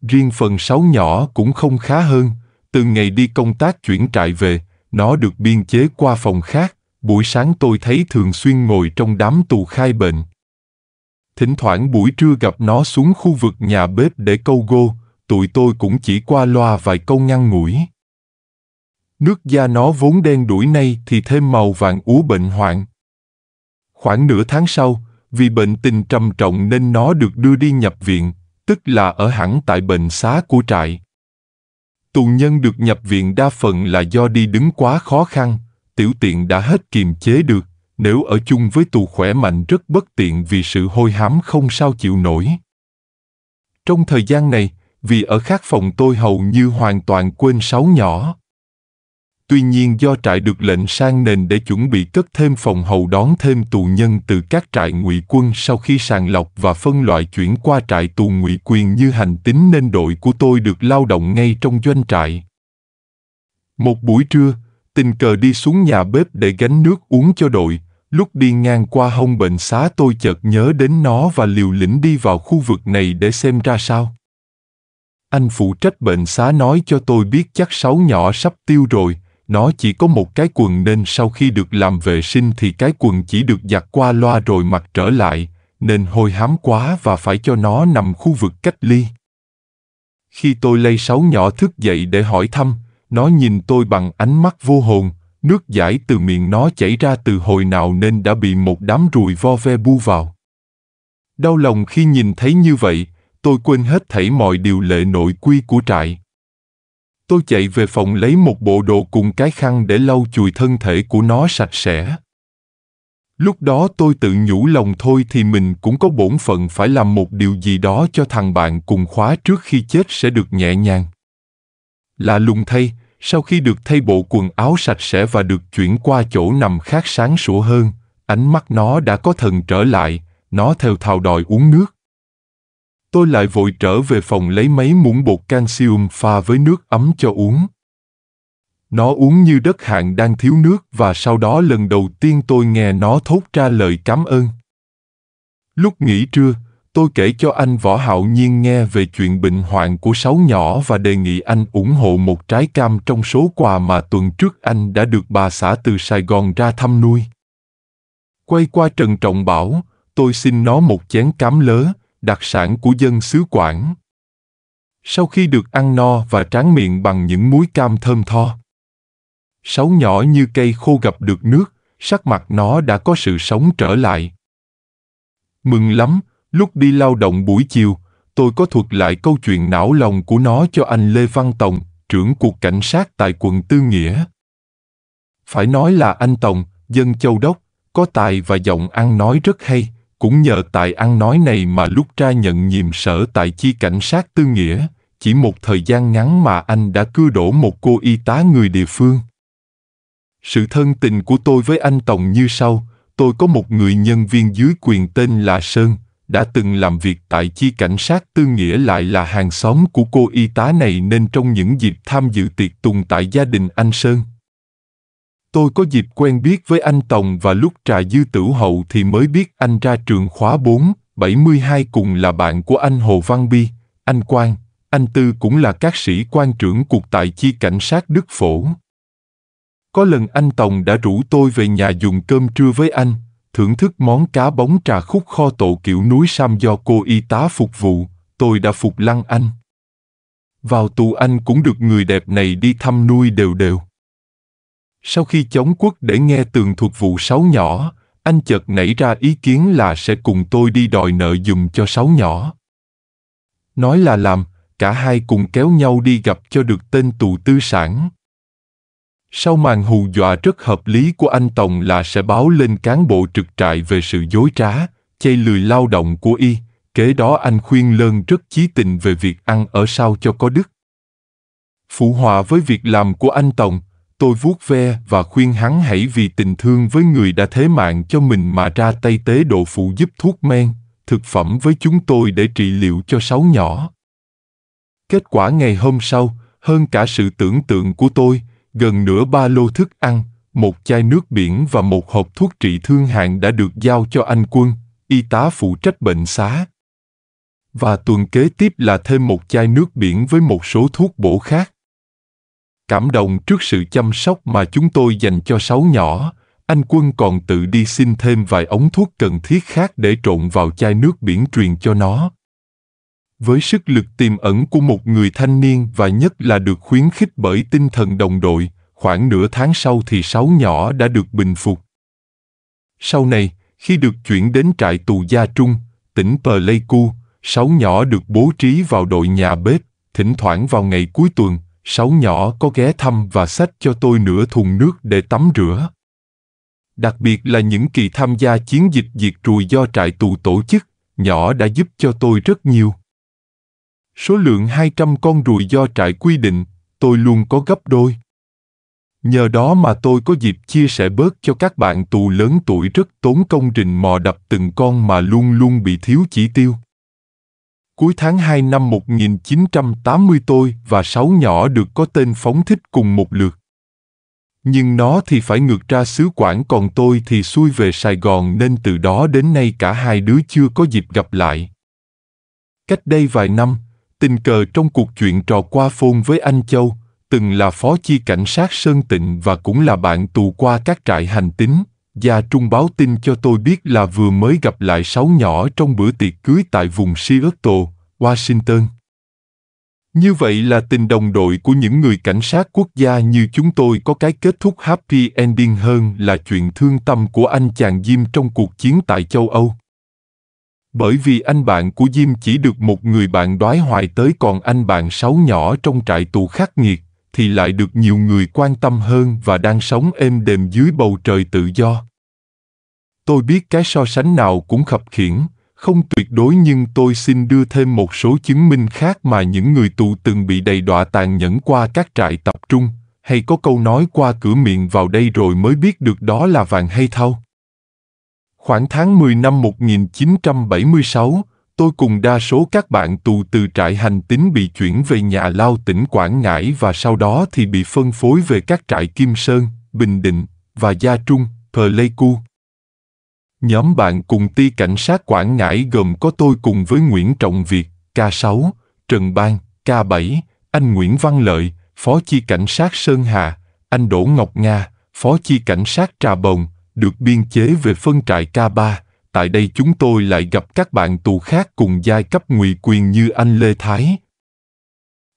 Speaker 1: Riêng phần sáu nhỏ cũng không khá hơn, từ ngày đi công tác chuyển trại về, nó được biên chế qua phòng khác, buổi sáng tôi thấy thường xuyên ngồi trong đám tù khai bệnh, thỉnh thoảng buổi trưa gặp nó xuống khu vực nhà bếp để câu gô, tụi tôi cũng chỉ qua loa vài câu ngăn ngủi. Nước da nó vốn đen đuổi nay thì thêm màu vàng úa bệnh hoạn. Khoảng nửa tháng sau, vì bệnh tình trầm trọng nên nó được đưa đi nhập viện, tức là ở hẳn tại bệnh xá của trại. Tù nhân được nhập viện đa phần là do đi đứng quá khó khăn, tiểu tiện đã hết kiềm chế được nếu ở chung với tù khỏe mạnh rất bất tiện vì sự hôi hám không sao chịu nổi. Trong thời gian này, vì ở khác phòng tôi hầu như hoàn toàn quên sáu nhỏ. Tuy nhiên do trại được lệnh sang nền để chuẩn bị cất thêm phòng hầu đón thêm tù nhân từ các trại ngụy quân sau khi sàng lọc và phân loại chuyển qua trại tù ngụy quyền như hành tính nên đội của tôi được lao động ngay trong doanh trại. Một buổi trưa, tình cờ đi xuống nhà bếp để gánh nước uống cho đội, Lúc đi ngang qua hông bệnh xá tôi chợt nhớ đến nó và liều lĩnh đi vào khu vực này để xem ra sao. Anh phụ trách bệnh xá nói cho tôi biết chắc sáu nhỏ sắp tiêu rồi, nó chỉ có một cái quần nên sau khi được làm vệ sinh thì cái quần chỉ được giặt qua loa rồi mặc trở lại, nên hôi hám quá và phải cho nó nằm khu vực cách ly. Khi tôi lay sáu nhỏ thức dậy để hỏi thăm, nó nhìn tôi bằng ánh mắt vô hồn, Nước giải từ miệng nó chảy ra từ hồi nào nên đã bị một đám ruồi vo ve bu vào. Đau lòng khi nhìn thấy như vậy, tôi quên hết thảy mọi điều lệ nội quy của trại. Tôi chạy về phòng lấy một bộ đồ cùng cái khăn để lau chùi thân thể của nó sạch sẽ. Lúc đó tôi tự nhủ lòng thôi thì mình cũng có bổn phận phải làm một điều gì đó cho thằng bạn cùng khóa trước khi chết sẽ được nhẹ nhàng. Là lùng thay, sau khi được thay bộ quần áo sạch sẽ và được chuyển qua chỗ nằm khác sáng sủa hơn, ánh mắt nó đã có thần trở lại, nó theo thào đòi uống nước. Tôi lại vội trở về phòng lấy mấy muỗng bột canxium pha với nước ấm cho uống. Nó uống như đất hạn đang thiếu nước và sau đó lần đầu tiên tôi nghe nó thốt ra lời cảm ơn. Lúc nghỉ trưa, Tôi kể cho anh Võ Hạo Nhiên nghe về chuyện bệnh hoạn của sáu nhỏ và đề nghị anh ủng hộ một trái cam trong số quà mà tuần trước anh đã được bà xã từ Sài Gòn ra thăm nuôi. Quay qua Trần Trọng bảo, tôi xin nó một chén cám lớ, đặc sản của dân xứ Quảng. Sau khi được ăn no và tráng miệng bằng những muối cam thơm tho, sáu nhỏ như cây khô gặp được nước, sắc mặt nó đã có sự sống trở lại. Mừng lắm, Lúc đi lao động buổi chiều, tôi có thuật lại câu chuyện não lòng của nó cho anh Lê Văn Tòng, trưởng cục cảnh sát tại quận Tư Nghĩa. Phải nói là anh Tòng, dân châu đốc, có tài và giọng ăn nói rất hay, cũng nhờ tài ăn nói này mà lúc tra nhận nhiệm sở tại chi cảnh sát Tư Nghĩa, chỉ một thời gian ngắn mà anh đã cưa đổ một cô y tá người địa phương. Sự thân tình của tôi với anh Tòng như sau, tôi có một người nhân viên dưới quyền tên là Sơn, đã từng làm việc tại chi cảnh sát tư nghĩa lại là hàng xóm của cô y tá này nên trong những dịp tham dự tiệc tùng tại gia đình anh Sơn. Tôi có dịp quen biết với anh Tòng và lúc trà dư tử hậu thì mới biết anh ra trường khóa 4, 72 cùng là bạn của anh Hồ Văn Bi, anh Quang, anh Tư cũng là các sĩ quan trưởng cuộc tại chi cảnh sát Đức Phổ. Có lần anh Tòng đã rủ tôi về nhà dùng cơm trưa với anh, thưởng thức món cá bóng trà khúc kho tổ kiểu núi Sam do cô y tá phục vụ, tôi đã phục lăng anh. Vào tù anh cũng được người đẹp này đi thăm nuôi đều đều. Sau khi chống quốc để nghe tường thuật vụ sáu nhỏ, anh chợt nảy ra ý kiến là sẽ cùng tôi đi đòi nợ dùm cho sáu nhỏ. Nói là làm, cả hai cùng kéo nhau đi gặp cho được tên tù tư sản. Sau màn hù dọa rất hợp lý của anh Tổng là sẽ báo lên cán bộ trực trại về sự dối trá, chây lười lao động của y, kế đó anh khuyên lơn rất chí tình về việc ăn ở sao cho có đức. Phụ hòa với việc làm của anh Tổng, tôi vuốt ve và khuyên hắn hãy vì tình thương với người đã thế mạng cho mình mà ra tay tế độ phụ giúp thuốc men, thực phẩm với chúng tôi để trị liệu cho sáu nhỏ. Kết quả ngày hôm sau, hơn cả sự tưởng tượng của tôi, gần nửa ba lô thức ăn, một chai nước biển và một hộp thuốc trị thương hạng đã được giao cho anh quân, y tá phụ trách bệnh xá. Và tuần kế tiếp là thêm một chai nước biển với một số thuốc bổ khác. Cảm động trước sự chăm sóc mà chúng tôi dành cho sáu nhỏ, anh quân còn tự đi xin thêm vài ống thuốc cần thiết khác để trộn vào chai nước biển truyền cho nó với sức lực tiềm ẩn của một người thanh niên và nhất là được khuyến khích bởi tinh thần đồng đội, khoảng nửa tháng sau thì sáu nhỏ đã được bình phục. Sau này, khi được chuyển đến trại tù Gia Trung, tỉnh Pleiku, sáu nhỏ được bố trí vào đội nhà bếp, thỉnh thoảng vào ngày cuối tuần, sáu nhỏ có ghé thăm và xách cho tôi nửa thùng nước để tắm rửa. Đặc biệt là những kỳ tham gia chiến dịch diệt trùi do trại tù tổ chức, nhỏ đã giúp cho tôi rất nhiều. Số lượng 200 con ruồi do trại quy định, tôi luôn có gấp đôi. Nhờ đó mà tôi có dịp chia sẻ bớt cho các bạn tù lớn tuổi rất tốn công trình mò đập từng con mà luôn luôn bị thiếu chỉ tiêu. Cuối tháng 2 năm 1980 tôi và sáu nhỏ được có tên phóng thích cùng một lượt. Nhưng nó thì phải ngược ra xứ Quảng còn tôi thì xuôi về Sài Gòn nên từ đó đến nay cả hai đứa chưa có dịp gặp lại. Cách đây vài năm, Tình cờ trong cuộc chuyện trò qua phone với anh Châu, từng là phó chi cảnh sát Sơn Tịnh và cũng là bạn tù qua các trại hành tính, Gia Trung báo tin cho tôi biết là vừa mới gặp lại sáu nhỏ trong bữa tiệc cưới tại vùng Seattle, Washington. Như vậy là tình đồng đội của những người cảnh sát quốc gia như chúng tôi có cái kết thúc happy ending hơn là chuyện thương tâm của anh chàng Jim trong cuộc chiến tại châu Âu. Bởi vì anh bạn của Diêm chỉ được một người bạn đoái hoài tới còn anh bạn sáu nhỏ trong trại tù khắc nghiệt, thì lại được nhiều người quan tâm hơn và đang sống êm đềm dưới bầu trời tự do. Tôi biết cái so sánh nào cũng khập khiển, không tuyệt đối nhưng tôi xin đưa thêm một số chứng minh khác mà những người tù từng bị đầy đọa tàn nhẫn qua các trại tập trung, hay có câu nói qua cửa miệng vào đây rồi mới biết được đó là vàng hay thau. Khoảng tháng 10 năm 1976, tôi cùng đa số các bạn tù từ trại hành tín bị chuyển về nhà lao tỉnh Quảng Ngãi và sau đó thì bị phân phối về các trại Kim Sơn, Bình Định và Gia Trung, Pleiku. Nhóm bạn cùng ti cảnh sát Quảng Ngãi gồm có tôi cùng với Nguyễn Trọng Việt, K6, Trần Bang, K7, anh Nguyễn Văn Lợi, Phó chi cảnh sát Sơn Hà, anh Đỗ Ngọc Nga, Phó chi cảnh sát Trà Bồng, được biên chế về phân trại K3, tại đây chúng tôi lại gặp các bạn tù khác cùng giai cấp ngụy quyền như anh Lê Thái,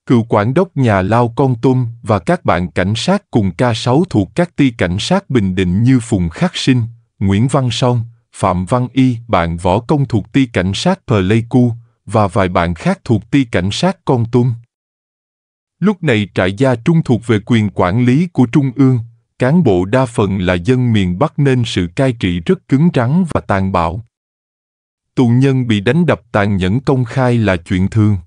Speaker 1: cựu quản đốc nhà Lao Con Tum và các bạn cảnh sát cùng K6 thuộc các ti cảnh sát Bình Định như Phùng Khắc Sinh, Nguyễn Văn Song, Phạm Văn Y, bạn võ công thuộc ti cảnh sát Pleiku và vài bạn khác thuộc ti cảnh sát Con Tum. Lúc này trại gia trung thuộc về quyền quản lý của Trung ương, cán bộ đa phần là dân miền Bắc nên sự cai trị rất cứng rắn và tàn bạo. Tù nhân bị đánh đập tàn nhẫn công khai là chuyện thường.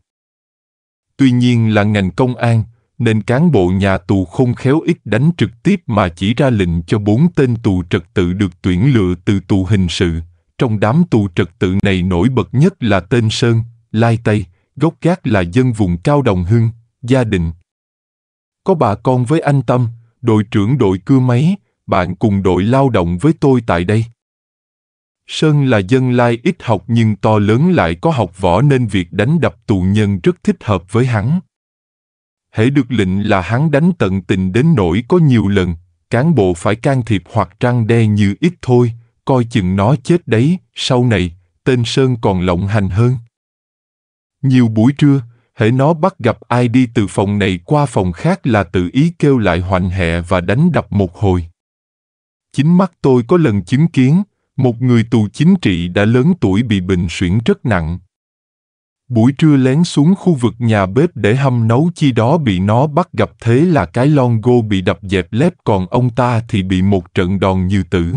Speaker 1: Tuy nhiên là ngành công an, nên cán bộ nhà tù không khéo ít đánh trực tiếp mà chỉ ra lệnh cho bốn tên tù trật tự được tuyển lựa từ tù hình sự. Trong đám tù trật tự này nổi bật nhất là tên Sơn, Lai Tây, gốc gác là dân vùng Cao Đồng Hưng, gia đình. Có bà con với anh Tâm, đội trưởng đội cưa máy, bạn cùng đội lao động với tôi tại đây. Sơn là dân lai ít học nhưng to lớn lại có học võ nên việc đánh đập tù nhân rất thích hợp với hắn. Hễ được lệnh là hắn đánh tận tình đến nỗi có nhiều lần, cán bộ phải can thiệp hoặc trăng đe như ít thôi, coi chừng nó chết đấy, sau này, tên Sơn còn lộng hành hơn. Nhiều buổi trưa, hễ nó bắt gặp ai đi từ phòng này qua phòng khác là tự ý kêu lại hoành hẹ và đánh đập một hồi. Chính mắt tôi có lần chứng kiến, một người tù chính trị đã lớn tuổi bị bệnh suyễn rất nặng. Buổi trưa lén xuống khu vực nhà bếp để hâm nấu chi đó bị nó bắt gặp thế là cái lon gô bị đập dẹp lép còn ông ta thì bị một trận đòn như tử.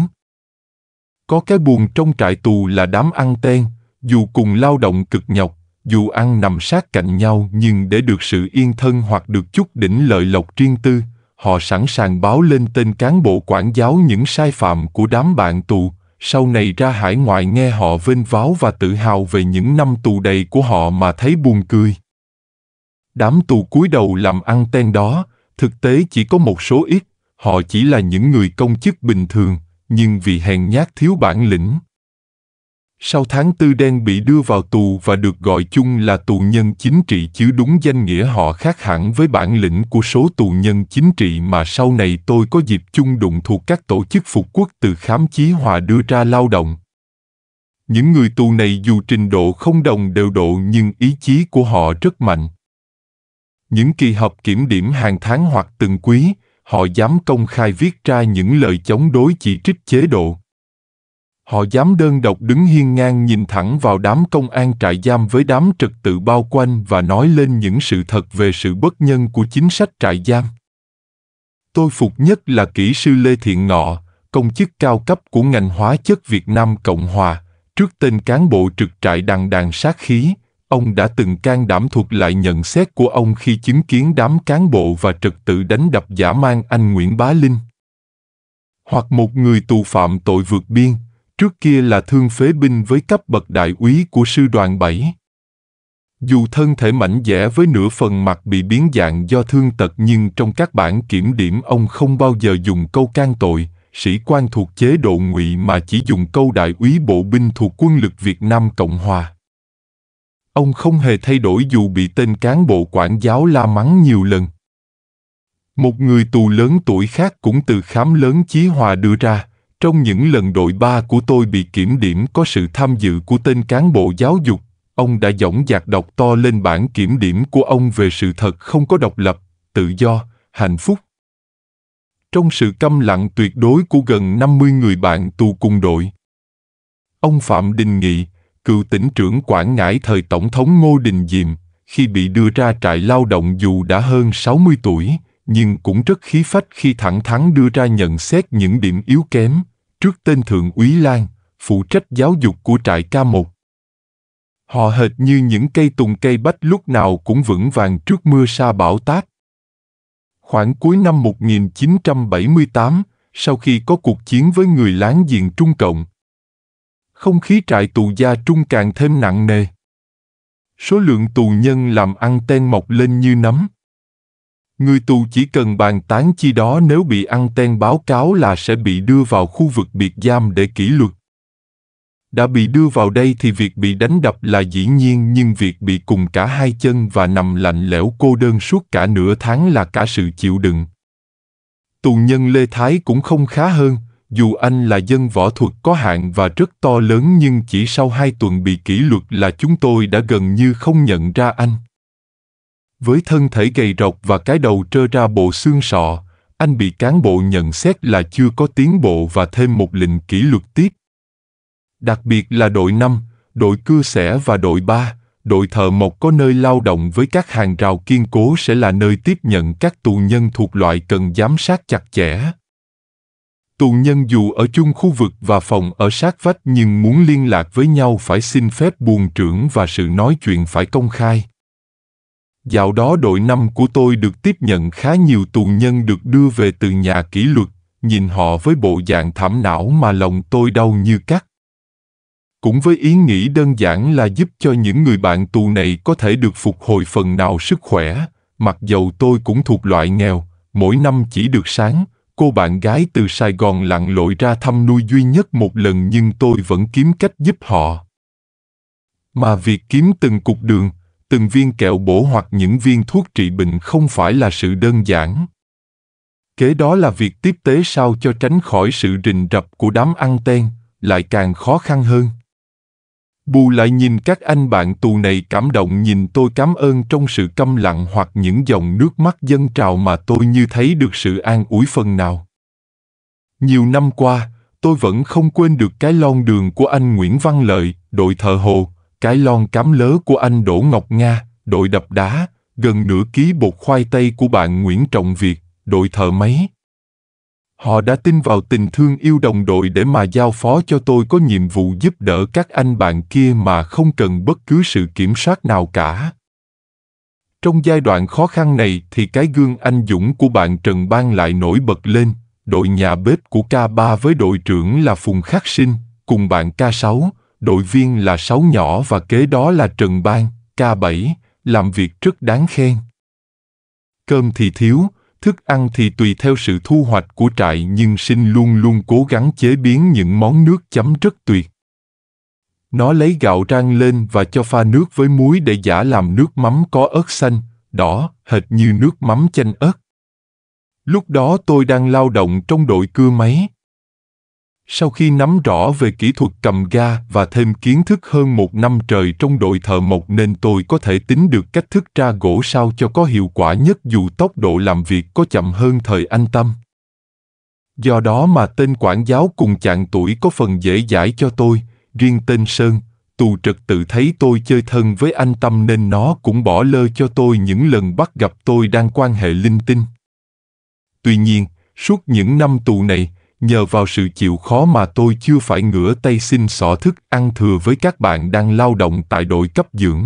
Speaker 1: Có cái buồn trong trại tù là đám ăn ten, dù cùng lao động cực nhọc, dù ăn nằm sát cạnh nhau nhưng để được sự yên thân hoặc được chút đỉnh lợi lộc riêng tư, họ sẵn sàng báo lên tên cán bộ quản giáo những sai phạm của đám bạn tù, sau này ra hải ngoại nghe họ vênh váo và tự hào về những năm tù đầy của họ mà thấy buồn cười. Đám tù cúi đầu làm ăn tên đó, thực tế chỉ có một số ít, họ chỉ là những người công chức bình thường, nhưng vì hèn nhát thiếu bản lĩnh, sau tháng tư đen bị đưa vào tù và được gọi chung là tù nhân chính trị chứ đúng danh nghĩa họ khác hẳn với bản lĩnh của số tù nhân chính trị mà sau này tôi có dịp chung đụng thuộc các tổ chức phục quốc từ khám chí hòa đưa ra lao động. Những người tù này dù trình độ không đồng đều độ nhưng ý chí của họ rất mạnh. Những kỳ họp kiểm điểm hàng tháng hoặc từng quý, họ dám công khai viết ra những lời chống đối chỉ trích chế độ Họ dám đơn độc đứng hiên ngang nhìn thẳng vào đám công an trại giam với đám trật tự bao quanh và nói lên những sự thật về sự bất nhân của chính sách trại giam. Tôi phục nhất là kỹ sư Lê Thiện Ngọ, công chức cao cấp của ngành hóa chất Việt Nam Cộng Hòa, trước tên cán bộ trực trại đằng đàn sát khí, ông đã từng can đảm thuật lại nhận xét của ông khi chứng kiến đám cán bộ và trật tự đánh đập giả mang anh Nguyễn Bá Linh. Hoặc một người tù phạm tội vượt biên, Trước kia là thương phế binh với cấp bậc đại úy của sư đoàn 7. Dù thân thể mảnh dẻ với nửa phần mặt bị biến dạng do thương tật nhưng trong các bản kiểm điểm ông không bao giờ dùng câu can tội, sĩ quan thuộc chế độ ngụy mà chỉ dùng câu đại úy bộ binh thuộc quân lực Việt Nam Cộng Hòa. Ông không hề thay đổi dù bị tên cán bộ quản giáo la mắng nhiều lần. Một người tù lớn tuổi khác cũng từ khám lớn chí hòa đưa ra, trong những lần đội ba của tôi bị kiểm điểm có sự tham dự của tên cán bộ giáo dục, ông đã dõng dạc đọc to lên bản kiểm điểm của ông về sự thật không có độc lập, tự do, hạnh phúc. Trong sự câm lặng tuyệt đối của gần 50 người bạn tù cùng đội, ông Phạm Đình Nghị, cựu tỉnh trưởng Quảng Ngãi thời Tổng thống Ngô Đình Diệm, khi bị đưa ra trại lao động dù đã hơn 60 tuổi, nhưng cũng rất khí phách khi thẳng thắn đưa ra nhận xét những điểm yếu kém, trước tên Thượng úy Lan, phụ trách giáo dục của trại K1. Họ hệt như những cây tùng cây bách lúc nào cũng vững vàng trước mưa sa bão táp. Khoảng cuối năm 1978, sau khi có cuộc chiến với người láng giềng Trung Cộng, không khí trại tù gia Trung càng thêm nặng nề. Số lượng tù nhân làm ăn ten mọc lên như nấm. Người tù chỉ cần bàn tán chi đó nếu bị ăn ten báo cáo là sẽ bị đưa vào khu vực biệt giam để kỷ luật. Đã bị đưa vào đây thì việc bị đánh đập là dĩ nhiên nhưng việc bị cùng cả hai chân và nằm lạnh lẽo cô đơn suốt cả nửa tháng là cả sự chịu đựng. Tù nhân Lê Thái cũng không khá hơn, dù anh là dân võ thuật có hạn và rất to lớn nhưng chỉ sau hai tuần bị kỷ luật là chúng tôi đã gần như không nhận ra anh. Với thân thể gầy rộc và cái đầu trơ ra bộ xương sọ, anh bị cán bộ nhận xét là chưa có tiến bộ và thêm một lệnh kỷ luật tiếp. Đặc biệt là đội năm, đội cưa xẻ và đội ba, đội thợ mộc có nơi lao động với các hàng rào kiên cố sẽ là nơi tiếp nhận các tù nhân thuộc loại cần giám sát chặt chẽ. Tù nhân dù ở chung khu vực và phòng ở sát vách nhưng muốn liên lạc với nhau phải xin phép buồn trưởng và sự nói chuyện phải công khai. Dạo đó đội năm của tôi được tiếp nhận khá nhiều tù nhân được đưa về từ nhà kỷ luật, nhìn họ với bộ dạng thảm não mà lòng tôi đau như cắt. Cũng với ý nghĩ đơn giản là giúp cho những người bạn tù này có thể được phục hồi phần nào sức khỏe, mặc dầu tôi cũng thuộc loại nghèo, mỗi năm chỉ được sáng, cô bạn gái từ Sài Gòn lặn lội ra thăm nuôi duy nhất một lần nhưng tôi vẫn kiếm cách giúp họ. Mà việc kiếm từng cục đường, từng viên kẹo bổ hoặc những viên thuốc trị bệnh không phải là sự đơn giản. Kế đó là việc tiếp tế sao cho tránh khỏi sự rình rập của đám ăn ten, lại càng khó khăn hơn. Bù lại nhìn các anh bạn tù này cảm động nhìn tôi cảm ơn trong sự câm lặng hoặc những dòng nước mắt dân trào mà tôi như thấy được sự an ủi phần nào. Nhiều năm qua, tôi vẫn không quên được cái lon đường của anh Nguyễn Văn Lợi, đội thợ hồ, cái lon cắm lớ của anh Đỗ Ngọc Nga, đội đập đá, gần nửa ký bột khoai tây của bạn Nguyễn Trọng Việt, đội thợ máy. Họ đã tin vào tình thương yêu đồng đội để mà giao phó cho tôi có nhiệm vụ giúp đỡ các anh bạn kia mà không cần bất cứ sự kiểm soát nào cả. Trong giai đoạn khó khăn này thì cái gương anh dũng của bạn Trần Ban lại nổi bật lên, đội nhà bếp của K3 với đội trưởng là Phùng Khắc Sinh, cùng bạn K6, đội viên là sáu nhỏ và kế đó là Trần Ban, Ca Bảy làm việc rất đáng khen. Cơm thì thiếu, thức ăn thì tùy theo sự thu hoạch của trại nhưng sinh luôn luôn cố gắng chế biến những món nước chấm rất tuyệt. Nó lấy gạo rang lên và cho pha nước với muối để giả làm nước mắm có ớt xanh, đỏ, hệt như nước mắm chanh ớt. Lúc đó tôi đang lao động trong đội cưa máy, sau khi nắm rõ về kỹ thuật cầm ga và thêm kiến thức hơn một năm trời trong đội thợ mộc nên tôi có thể tính được cách thức ra gỗ sao cho có hiệu quả nhất dù tốc độ làm việc có chậm hơn thời anh Tâm. Do đó mà tên quản giáo cùng chạng tuổi có phần dễ giải cho tôi, riêng tên Sơn, tù trực tự thấy tôi chơi thân với anh Tâm nên nó cũng bỏ lơ cho tôi những lần bắt gặp tôi đang quan hệ linh tinh. Tuy nhiên, suốt những năm tù này, nhờ vào sự chịu khó mà tôi chưa phải ngửa tay xin xỏ thức ăn thừa với các bạn đang lao động tại đội cấp dưỡng.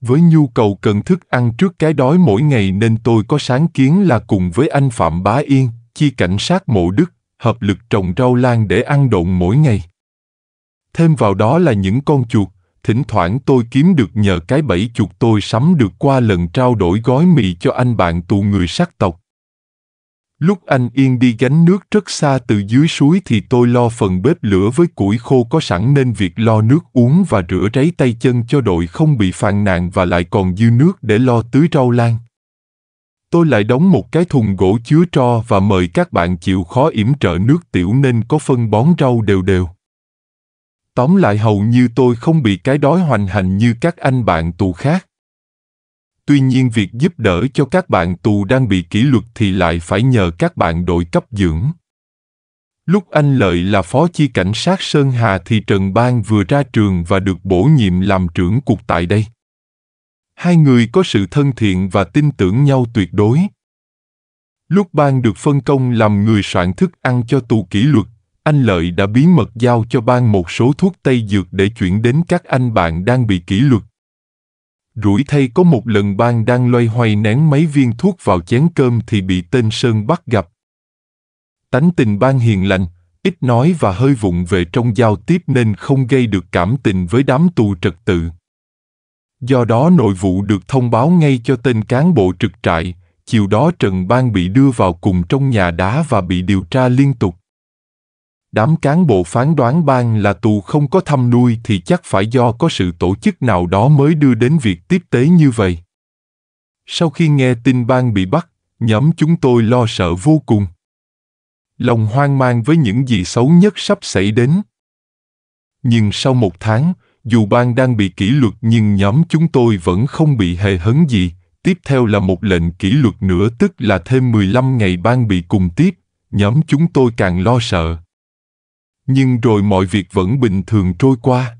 Speaker 1: Với nhu cầu cần thức ăn trước cái đói mỗi ngày nên tôi có sáng kiến là cùng với anh Phạm Bá Yên, chi cảnh sát mộ Đức, hợp lực trồng rau lan để ăn độn mỗi ngày. Thêm vào đó là những con chuột, thỉnh thoảng tôi kiếm được nhờ cái bẫy chuột tôi sắm được qua lần trao đổi gói mì cho anh bạn tù người sắc tộc. Lúc anh Yên đi gánh nước rất xa từ dưới suối thì tôi lo phần bếp lửa với củi khô có sẵn nên việc lo nước uống và rửa ráy tay chân cho đội không bị phàn nàn và lại còn dư nước để lo tưới rau lan. Tôi lại đóng một cái thùng gỗ chứa tro và mời các bạn chịu khó yểm trợ nước tiểu nên có phân bón rau đều đều. Tóm lại hầu như tôi không bị cái đói hoành hành như các anh bạn tù khác. Tuy nhiên việc giúp đỡ cho các bạn tù đang bị kỷ luật thì lại phải nhờ các bạn đội cấp dưỡng. Lúc anh Lợi là phó chi cảnh sát Sơn Hà thì Trần Bang vừa ra trường và được bổ nhiệm làm trưởng cục tại đây. Hai người có sự thân thiện và tin tưởng nhau tuyệt đối. Lúc Bang được phân công làm người soạn thức ăn cho tù kỷ luật, anh Lợi đã bí mật giao cho Bang một số thuốc tây dược để chuyển đến các anh bạn đang bị kỷ luật, Rủi thay có một lần Bang đang loay hoay nén mấy viên thuốc vào chén cơm thì bị tên Sơn bắt gặp. Tánh tình Bang hiền lành, ít nói và hơi vụng về trong giao tiếp nên không gây được cảm tình với đám tù trật tự. Do đó nội vụ được thông báo ngay cho tên cán bộ trực trại, chiều đó Trần Bang bị đưa vào cùng trong nhà đá và bị điều tra liên tục đám cán bộ phán đoán ban là tù không có thăm nuôi thì chắc phải do có sự tổ chức nào đó mới đưa đến việc tiếp tế như vậy. Sau khi nghe tin ban bị bắt, nhóm chúng tôi lo sợ vô cùng. Lòng hoang mang với những gì xấu nhất sắp xảy đến. Nhưng sau một tháng, dù ban đang bị kỷ luật nhưng nhóm chúng tôi vẫn không bị hề hấn gì. Tiếp theo là một lệnh kỷ luật nữa tức là thêm 15 ngày ban bị cùng tiếp. Nhóm chúng tôi càng lo sợ nhưng rồi mọi việc vẫn bình thường trôi qua.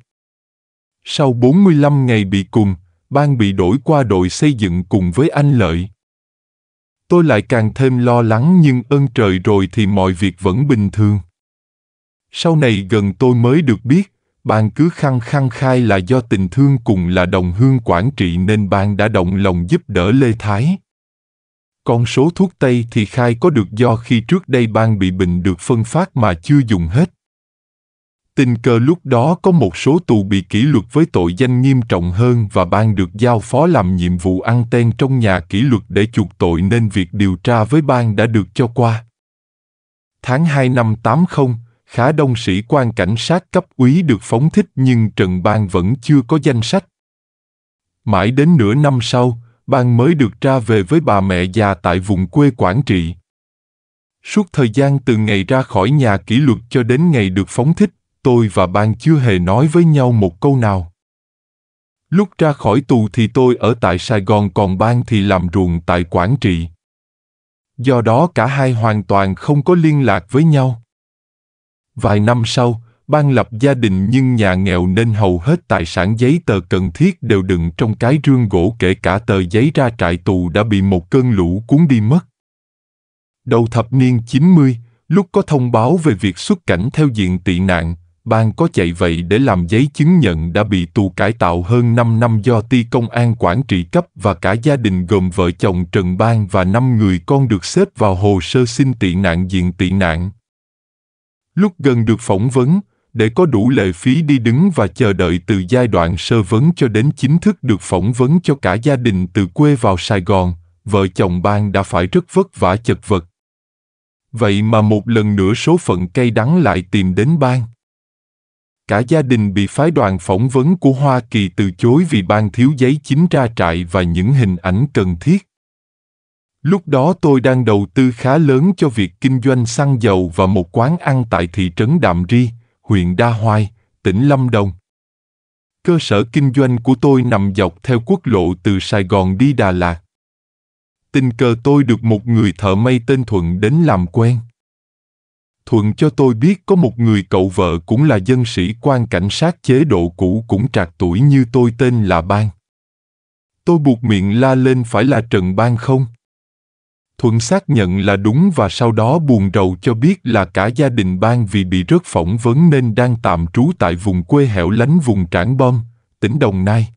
Speaker 1: Sau 45 ngày bị cùng, ban bị đổi qua đội xây dựng cùng với anh Lợi. Tôi lại càng thêm lo lắng nhưng ơn trời rồi thì mọi việc vẫn bình thường. Sau này gần tôi mới được biết, ban cứ khăng khăng khai là do tình thương cùng là đồng hương quản trị nên ban đã động lòng giúp đỡ Lê Thái. Con số thuốc tây thì khai có được do khi trước đây ban bị bệnh được phân phát mà chưa dùng hết. Tình cờ lúc đó có một số tù bị kỷ luật với tội danh nghiêm trọng hơn và ban được giao phó làm nhiệm vụ ăn ten trong nhà kỷ luật để chuộc tội nên việc điều tra với ban đã được cho qua. Tháng 2 năm 80, khá đông sĩ quan cảnh sát cấp úy được phóng thích nhưng Trần Ban vẫn chưa có danh sách. Mãi đến nửa năm sau, Ban mới được tra về với bà mẹ già tại vùng quê Quảng Trị. Suốt thời gian từ ngày ra khỏi nhà kỷ luật cho đến ngày được phóng thích, tôi và bạn chưa hề nói với nhau một câu nào. Lúc ra khỏi tù thì tôi ở tại Sài Gòn còn ban thì làm ruộng tại Quảng Trị. Do đó cả hai hoàn toàn không có liên lạc với nhau. Vài năm sau, ban lập gia đình nhưng nhà nghèo nên hầu hết tài sản giấy tờ cần thiết đều đựng trong cái rương gỗ kể cả tờ giấy ra trại tù đã bị một cơn lũ cuốn đi mất. Đầu thập niên 90, lúc có thông báo về việc xuất cảnh theo diện tị nạn, Ban có chạy vậy để làm giấy chứng nhận đã bị tù cải tạo hơn 5 năm do ti công an quản trị cấp và cả gia đình gồm vợ chồng Trần Bang và 5 người con được xếp vào hồ sơ xin tị nạn diện tị nạn. Lúc gần được phỏng vấn, để có đủ lệ phí đi đứng và chờ đợi từ giai đoạn sơ vấn cho đến chính thức được phỏng vấn cho cả gia đình từ quê vào Sài Gòn, vợ chồng Bang đã phải rất vất vả chật vật. Vậy mà một lần nữa số phận cay đắng lại tìm đến Bang cả gia đình bị phái đoàn phỏng vấn của Hoa Kỳ từ chối vì ban thiếu giấy chính ra trại và những hình ảnh cần thiết. Lúc đó tôi đang đầu tư khá lớn cho việc kinh doanh xăng dầu và một quán ăn tại thị trấn Đạm Ri, huyện Đa Hoai, tỉnh Lâm Đồng. Cơ sở kinh doanh của tôi nằm dọc theo quốc lộ từ Sài Gòn đi Đà Lạt. Tình cờ tôi được một người thợ may tên Thuận đến làm quen thuận cho tôi biết có một người cậu vợ cũng là dân sĩ quan cảnh sát chế độ cũ cũng trạc tuổi như tôi tên là Ban. Tôi buộc miệng la lên phải là Trần Ban không? Thuận xác nhận là đúng và sau đó buồn rầu cho biết là cả gia đình Ban vì bị rớt phỏng vấn nên đang tạm trú tại vùng quê hẻo lánh vùng Trảng Bom, tỉnh Đồng Nai.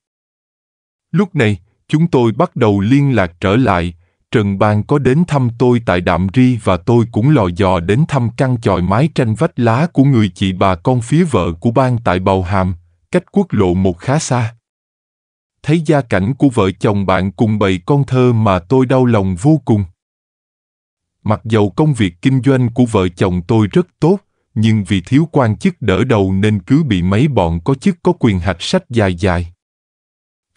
Speaker 1: Lúc này, chúng tôi bắt đầu liên lạc trở lại, Trần Ban có đến thăm tôi tại Đạm Ri và tôi cũng lò dò đến thăm căn chòi mái tranh vách lá của người chị bà con phía vợ của Ban tại Bầu Hàm, cách quốc lộ một khá xa. Thấy gia cảnh của vợ chồng bạn cùng bầy con thơ mà tôi đau lòng vô cùng. Mặc dầu công việc kinh doanh của vợ chồng tôi rất tốt, nhưng vì thiếu quan chức đỡ đầu nên cứ bị mấy bọn có chức có quyền hạch sách dài dài.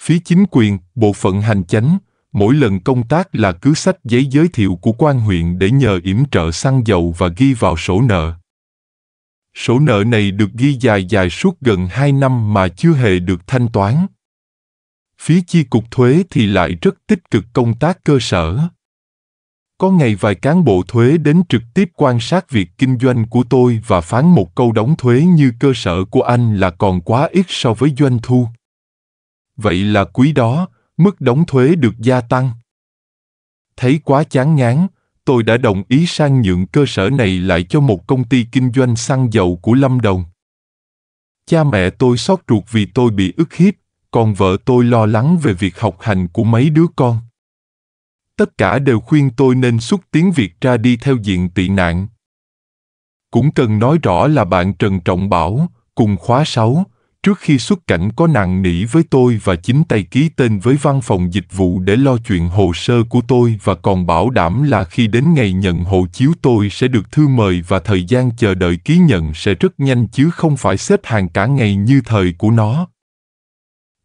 Speaker 1: Phía chính quyền, bộ phận hành chánh, mỗi lần công tác là cứ sách giấy giới thiệu của quan huyện để nhờ yểm trợ xăng dầu và ghi vào sổ nợ. Sổ nợ này được ghi dài dài suốt gần 2 năm mà chưa hề được thanh toán. Phía chi cục thuế thì lại rất tích cực công tác cơ sở. Có ngày vài cán bộ thuế đến trực tiếp quan sát việc kinh doanh của tôi và phán một câu đóng thuế như cơ sở của anh là còn quá ít so với doanh thu. Vậy là quý đó, mức đóng thuế được gia tăng. Thấy quá chán ngán, tôi đã đồng ý sang nhượng cơ sở này lại cho một công ty kinh doanh xăng dầu của Lâm Đồng. Cha mẹ tôi xót ruột vì tôi bị ức hiếp, còn vợ tôi lo lắng về việc học hành của mấy đứa con. Tất cả đều khuyên tôi nên xuất tiếng Việt ra đi theo diện tị nạn. Cũng cần nói rõ là bạn Trần Trọng Bảo, cùng khóa 6, Trước khi xuất cảnh có nặng nỉ với tôi và chính tay ký tên với văn phòng dịch vụ để lo chuyện hồ sơ của tôi và còn bảo đảm là khi đến ngày nhận hộ chiếu tôi sẽ được thư mời và thời gian chờ đợi ký nhận sẽ rất nhanh chứ không phải xếp hàng cả ngày như thời của nó.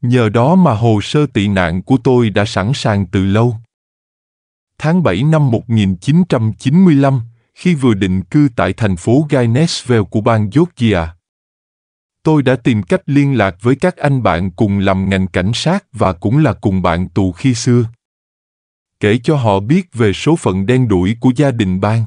Speaker 1: Nhờ đó mà hồ sơ tị nạn của tôi đã sẵn sàng từ lâu. Tháng 7 năm 1995, khi vừa định cư tại thành phố Gainesville của bang Georgia, tôi đã tìm cách liên lạc với các anh bạn cùng làm ngành cảnh sát và cũng là cùng bạn tù khi xưa kể cho họ biết về số phận đen đủi của gia đình bang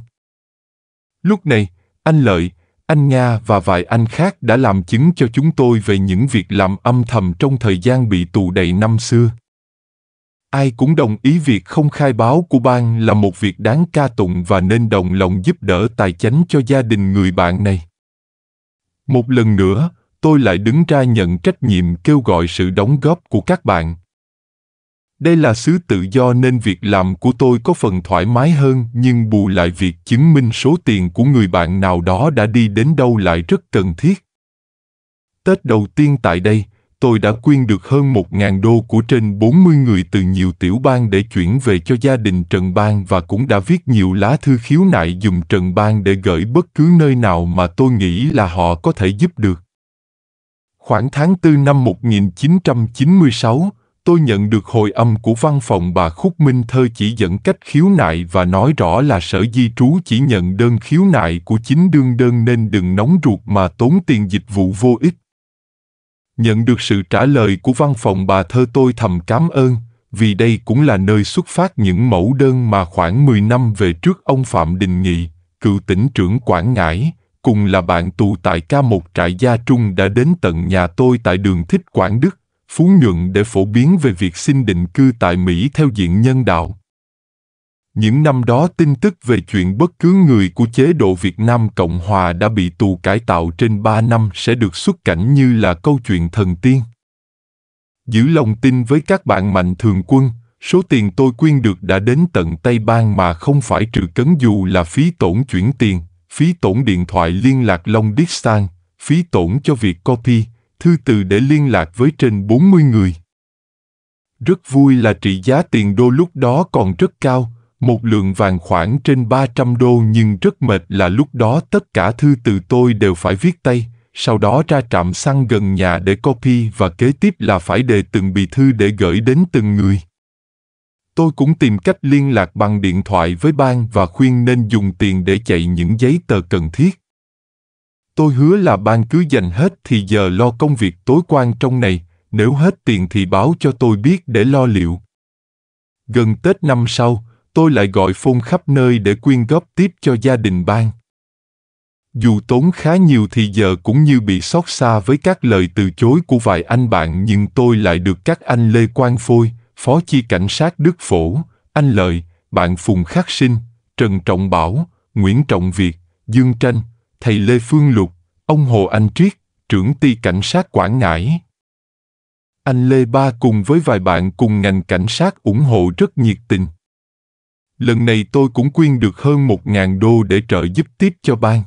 Speaker 1: lúc này anh lợi anh nga và vài anh khác đã làm chứng cho chúng tôi về những việc làm âm thầm trong thời gian bị tù đầy năm xưa ai cũng đồng ý việc không khai báo của bang là một việc đáng ca tụng và nên đồng lòng giúp đỡ tài chánh cho gia đình người bạn này một lần nữa tôi lại đứng ra nhận trách nhiệm kêu gọi sự đóng góp của các bạn đây là sứ tự do nên việc làm của tôi có phần thoải mái hơn nhưng bù lại việc chứng minh số tiền của người bạn nào đó đã đi đến đâu lại rất cần thiết. Tết đầu tiên tại đây, tôi đã quyên được hơn 1.000 đô của trên 40 người từ nhiều tiểu bang để chuyển về cho gia đình Trần Bang và cũng đã viết nhiều lá thư khiếu nại dùng Trần Bang để gửi bất cứ nơi nào mà tôi nghĩ là họ có thể giúp được. Khoảng tháng 4 năm 1996, tôi nhận được hồi âm của văn phòng bà Khúc Minh Thơ chỉ dẫn cách khiếu nại và nói rõ là sở di trú chỉ nhận đơn khiếu nại của chính đương đơn nên đừng nóng ruột mà tốn tiền dịch vụ vô ích. Nhận được sự trả lời của văn phòng bà Thơ tôi thầm cảm ơn, vì đây cũng là nơi xuất phát những mẫu đơn mà khoảng 10 năm về trước ông Phạm Đình Nghị, cựu tỉnh trưởng Quảng Ngãi, cùng là bạn tù tại ca một trại gia trung đã đến tận nhà tôi tại đường Thích Quảng Đức, Phú Nhuận để phổ biến về việc xin định cư tại Mỹ theo diện nhân đạo. Những năm đó tin tức về chuyện bất cứ người của chế độ Việt Nam Cộng Hòa đã bị tù cải tạo trên ba năm sẽ được xuất cảnh như là câu chuyện thần tiên. Giữ lòng tin với các bạn mạnh thường quân, số tiền tôi quyên được đã đến tận Tây Ban mà không phải trừ cấn dù là phí tổn chuyển tiền, phí tổn điện thoại liên lạc long distance, phí tổn cho việc copy, thư từ để liên lạc với trên 40 người. Rất vui là trị giá tiền đô lúc đó còn rất cao, một lượng vàng khoảng trên 300 đô nhưng rất mệt là lúc đó tất cả thư từ tôi đều phải viết tay, sau đó ra trạm xăng gần nhà để copy và kế tiếp là phải đề từng bì thư để gửi đến từng người. Tôi cũng tìm cách liên lạc bằng điện thoại với ban và khuyên nên dùng tiền để chạy những giấy tờ cần thiết. Tôi hứa là ban cứ dành hết thì giờ lo công việc tối quan trong này, nếu hết tiền thì báo cho tôi biết để lo liệu. Gần Tết năm sau, tôi lại gọi phone khắp nơi để quyên góp tiếp cho gia đình ban. Dù tốn khá nhiều thì giờ cũng như bị xót xa với các lời từ chối của vài anh bạn nhưng tôi lại được các anh Lê Quang Phôi, Phó Chi Cảnh sát Đức Phổ, Anh Lợi, bạn Phùng Khắc Sinh, Trần Trọng Bảo, Nguyễn Trọng Việt, Dương Tranh, thầy Lê Phương Lục, ông Hồ Anh Triết, trưởng ty cảnh sát Quảng Ngãi. Anh Lê Ba cùng với vài bạn cùng ngành cảnh sát ủng hộ rất nhiệt tình. Lần này tôi cũng quyên được hơn 1.000 đô để trợ giúp tiếp cho ban.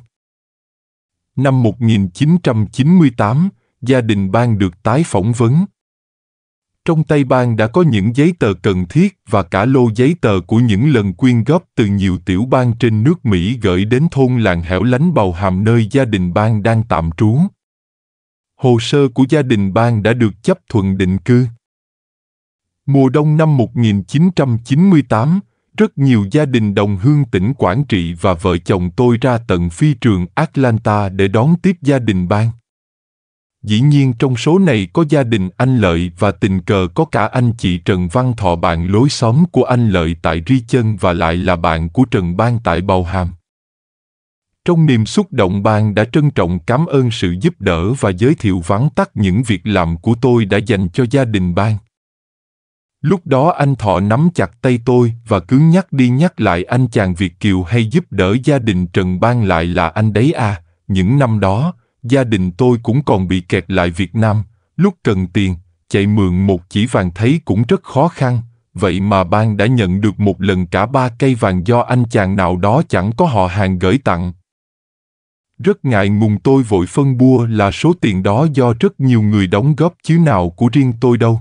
Speaker 1: Năm 1998, gia đình ban được tái phỏng vấn, trong tay Bang đã có những giấy tờ cần thiết và cả lô giấy tờ của những lần quyên góp từ nhiều tiểu bang trên nước Mỹ gửi đến thôn làng hẻo lánh bầu hàm nơi gia đình Bang đang tạm trú. Hồ sơ của gia đình Bang đã được chấp thuận định cư. Mùa đông năm 1998, rất nhiều gia đình đồng hương tỉnh Quảng Trị và vợ chồng tôi ra tận phi trường Atlanta để đón tiếp gia đình Bang. Dĩ nhiên trong số này có gia đình anh Lợi và tình cờ có cả anh chị Trần Văn Thọ bạn lối xóm của anh Lợi tại Ri Chân và lại là bạn của Trần Ban tại Bào Hàm. Trong niềm xúc động ban đã trân trọng cảm ơn sự giúp đỡ và giới thiệu vắn tắt những việc làm của tôi đã dành cho gia đình ban. Lúc đó anh Thọ nắm chặt tay tôi và cứ nhắc đi nhắc lại anh chàng Việt Kiều hay giúp đỡ gia đình Trần Ban lại là anh đấy à, những năm đó, gia đình tôi cũng còn bị kẹt lại Việt Nam, lúc cần tiền, chạy mượn một chỉ vàng thấy cũng rất khó khăn, vậy mà ban đã nhận được một lần cả ba cây vàng do anh chàng nào đó chẳng có họ hàng gửi tặng. Rất ngại ngùng tôi vội phân bua là số tiền đó do rất nhiều người đóng góp chứ nào của riêng tôi đâu.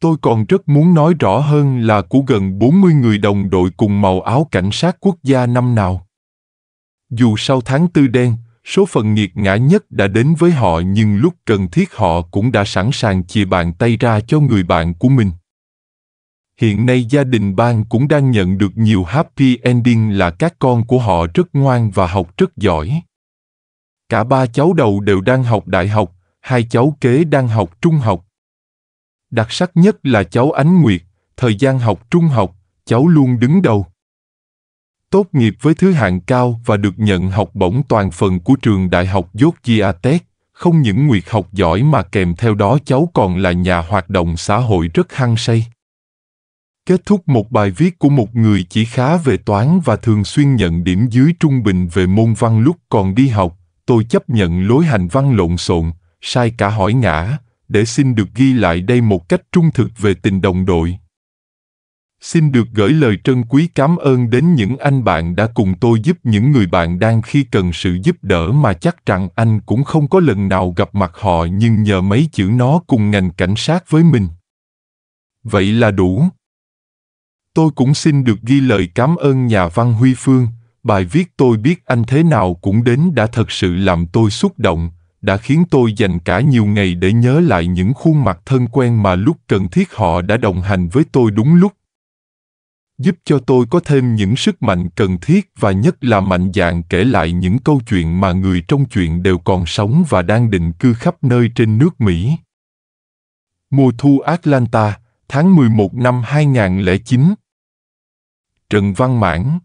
Speaker 1: Tôi còn rất muốn nói rõ hơn là của gần 40 người đồng đội cùng màu áo cảnh sát quốc gia năm nào. Dù sau tháng tư đen, số phần nghiệt ngã nhất đã đến với họ nhưng lúc cần thiết họ cũng đã sẵn sàng chia bàn tay ra cho người bạn của mình. Hiện nay gia đình bang cũng đang nhận được nhiều happy ending là các con của họ rất ngoan và học rất giỏi. Cả ba cháu đầu đều đang học đại học, hai cháu kế đang học trung học. Đặc sắc nhất là cháu Ánh Nguyệt, thời gian học trung học, cháu luôn đứng đầu tốt nghiệp với thứ hạng cao và được nhận học bổng toàn phần của trường đại học Georgia Tech. Không những nguyệt học giỏi mà kèm theo đó cháu còn là nhà hoạt động xã hội rất hăng say. Kết thúc một bài viết của một người chỉ khá về toán và thường xuyên nhận điểm dưới trung bình về môn văn lúc còn đi học, tôi chấp nhận lối hành văn lộn xộn, sai cả hỏi ngã, để xin được ghi lại đây một cách trung thực về tình đồng đội Xin được gửi lời trân quý cảm ơn đến những anh bạn đã cùng tôi giúp những người bạn đang khi cần sự giúp đỡ mà chắc rằng anh cũng không có lần nào gặp mặt họ nhưng nhờ mấy chữ nó cùng ngành cảnh sát với mình. Vậy là đủ. Tôi cũng xin được ghi lời cảm ơn nhà văn Huy Phương, bài viết tôi biết anh thế nào cũng đến đã thật sự làm tôi xúc động, đã khiến tôi dành cả nhiều ngày để nhớ lại những khuôn mặt thân quen mà lúc cần thiết họ đã đồng hành với tôi đúng lúc giúp cho tôi có thêm những sức mạnh cần thiết và nhất là mạnh dạn kể lại những câu chuyện mà người trong chuyện đều còn sống và đang định cư khắp nơi trên nước Mỹ. Mùa thu Atlanta, tháng 11 năm 2009 Trần Văn Mãn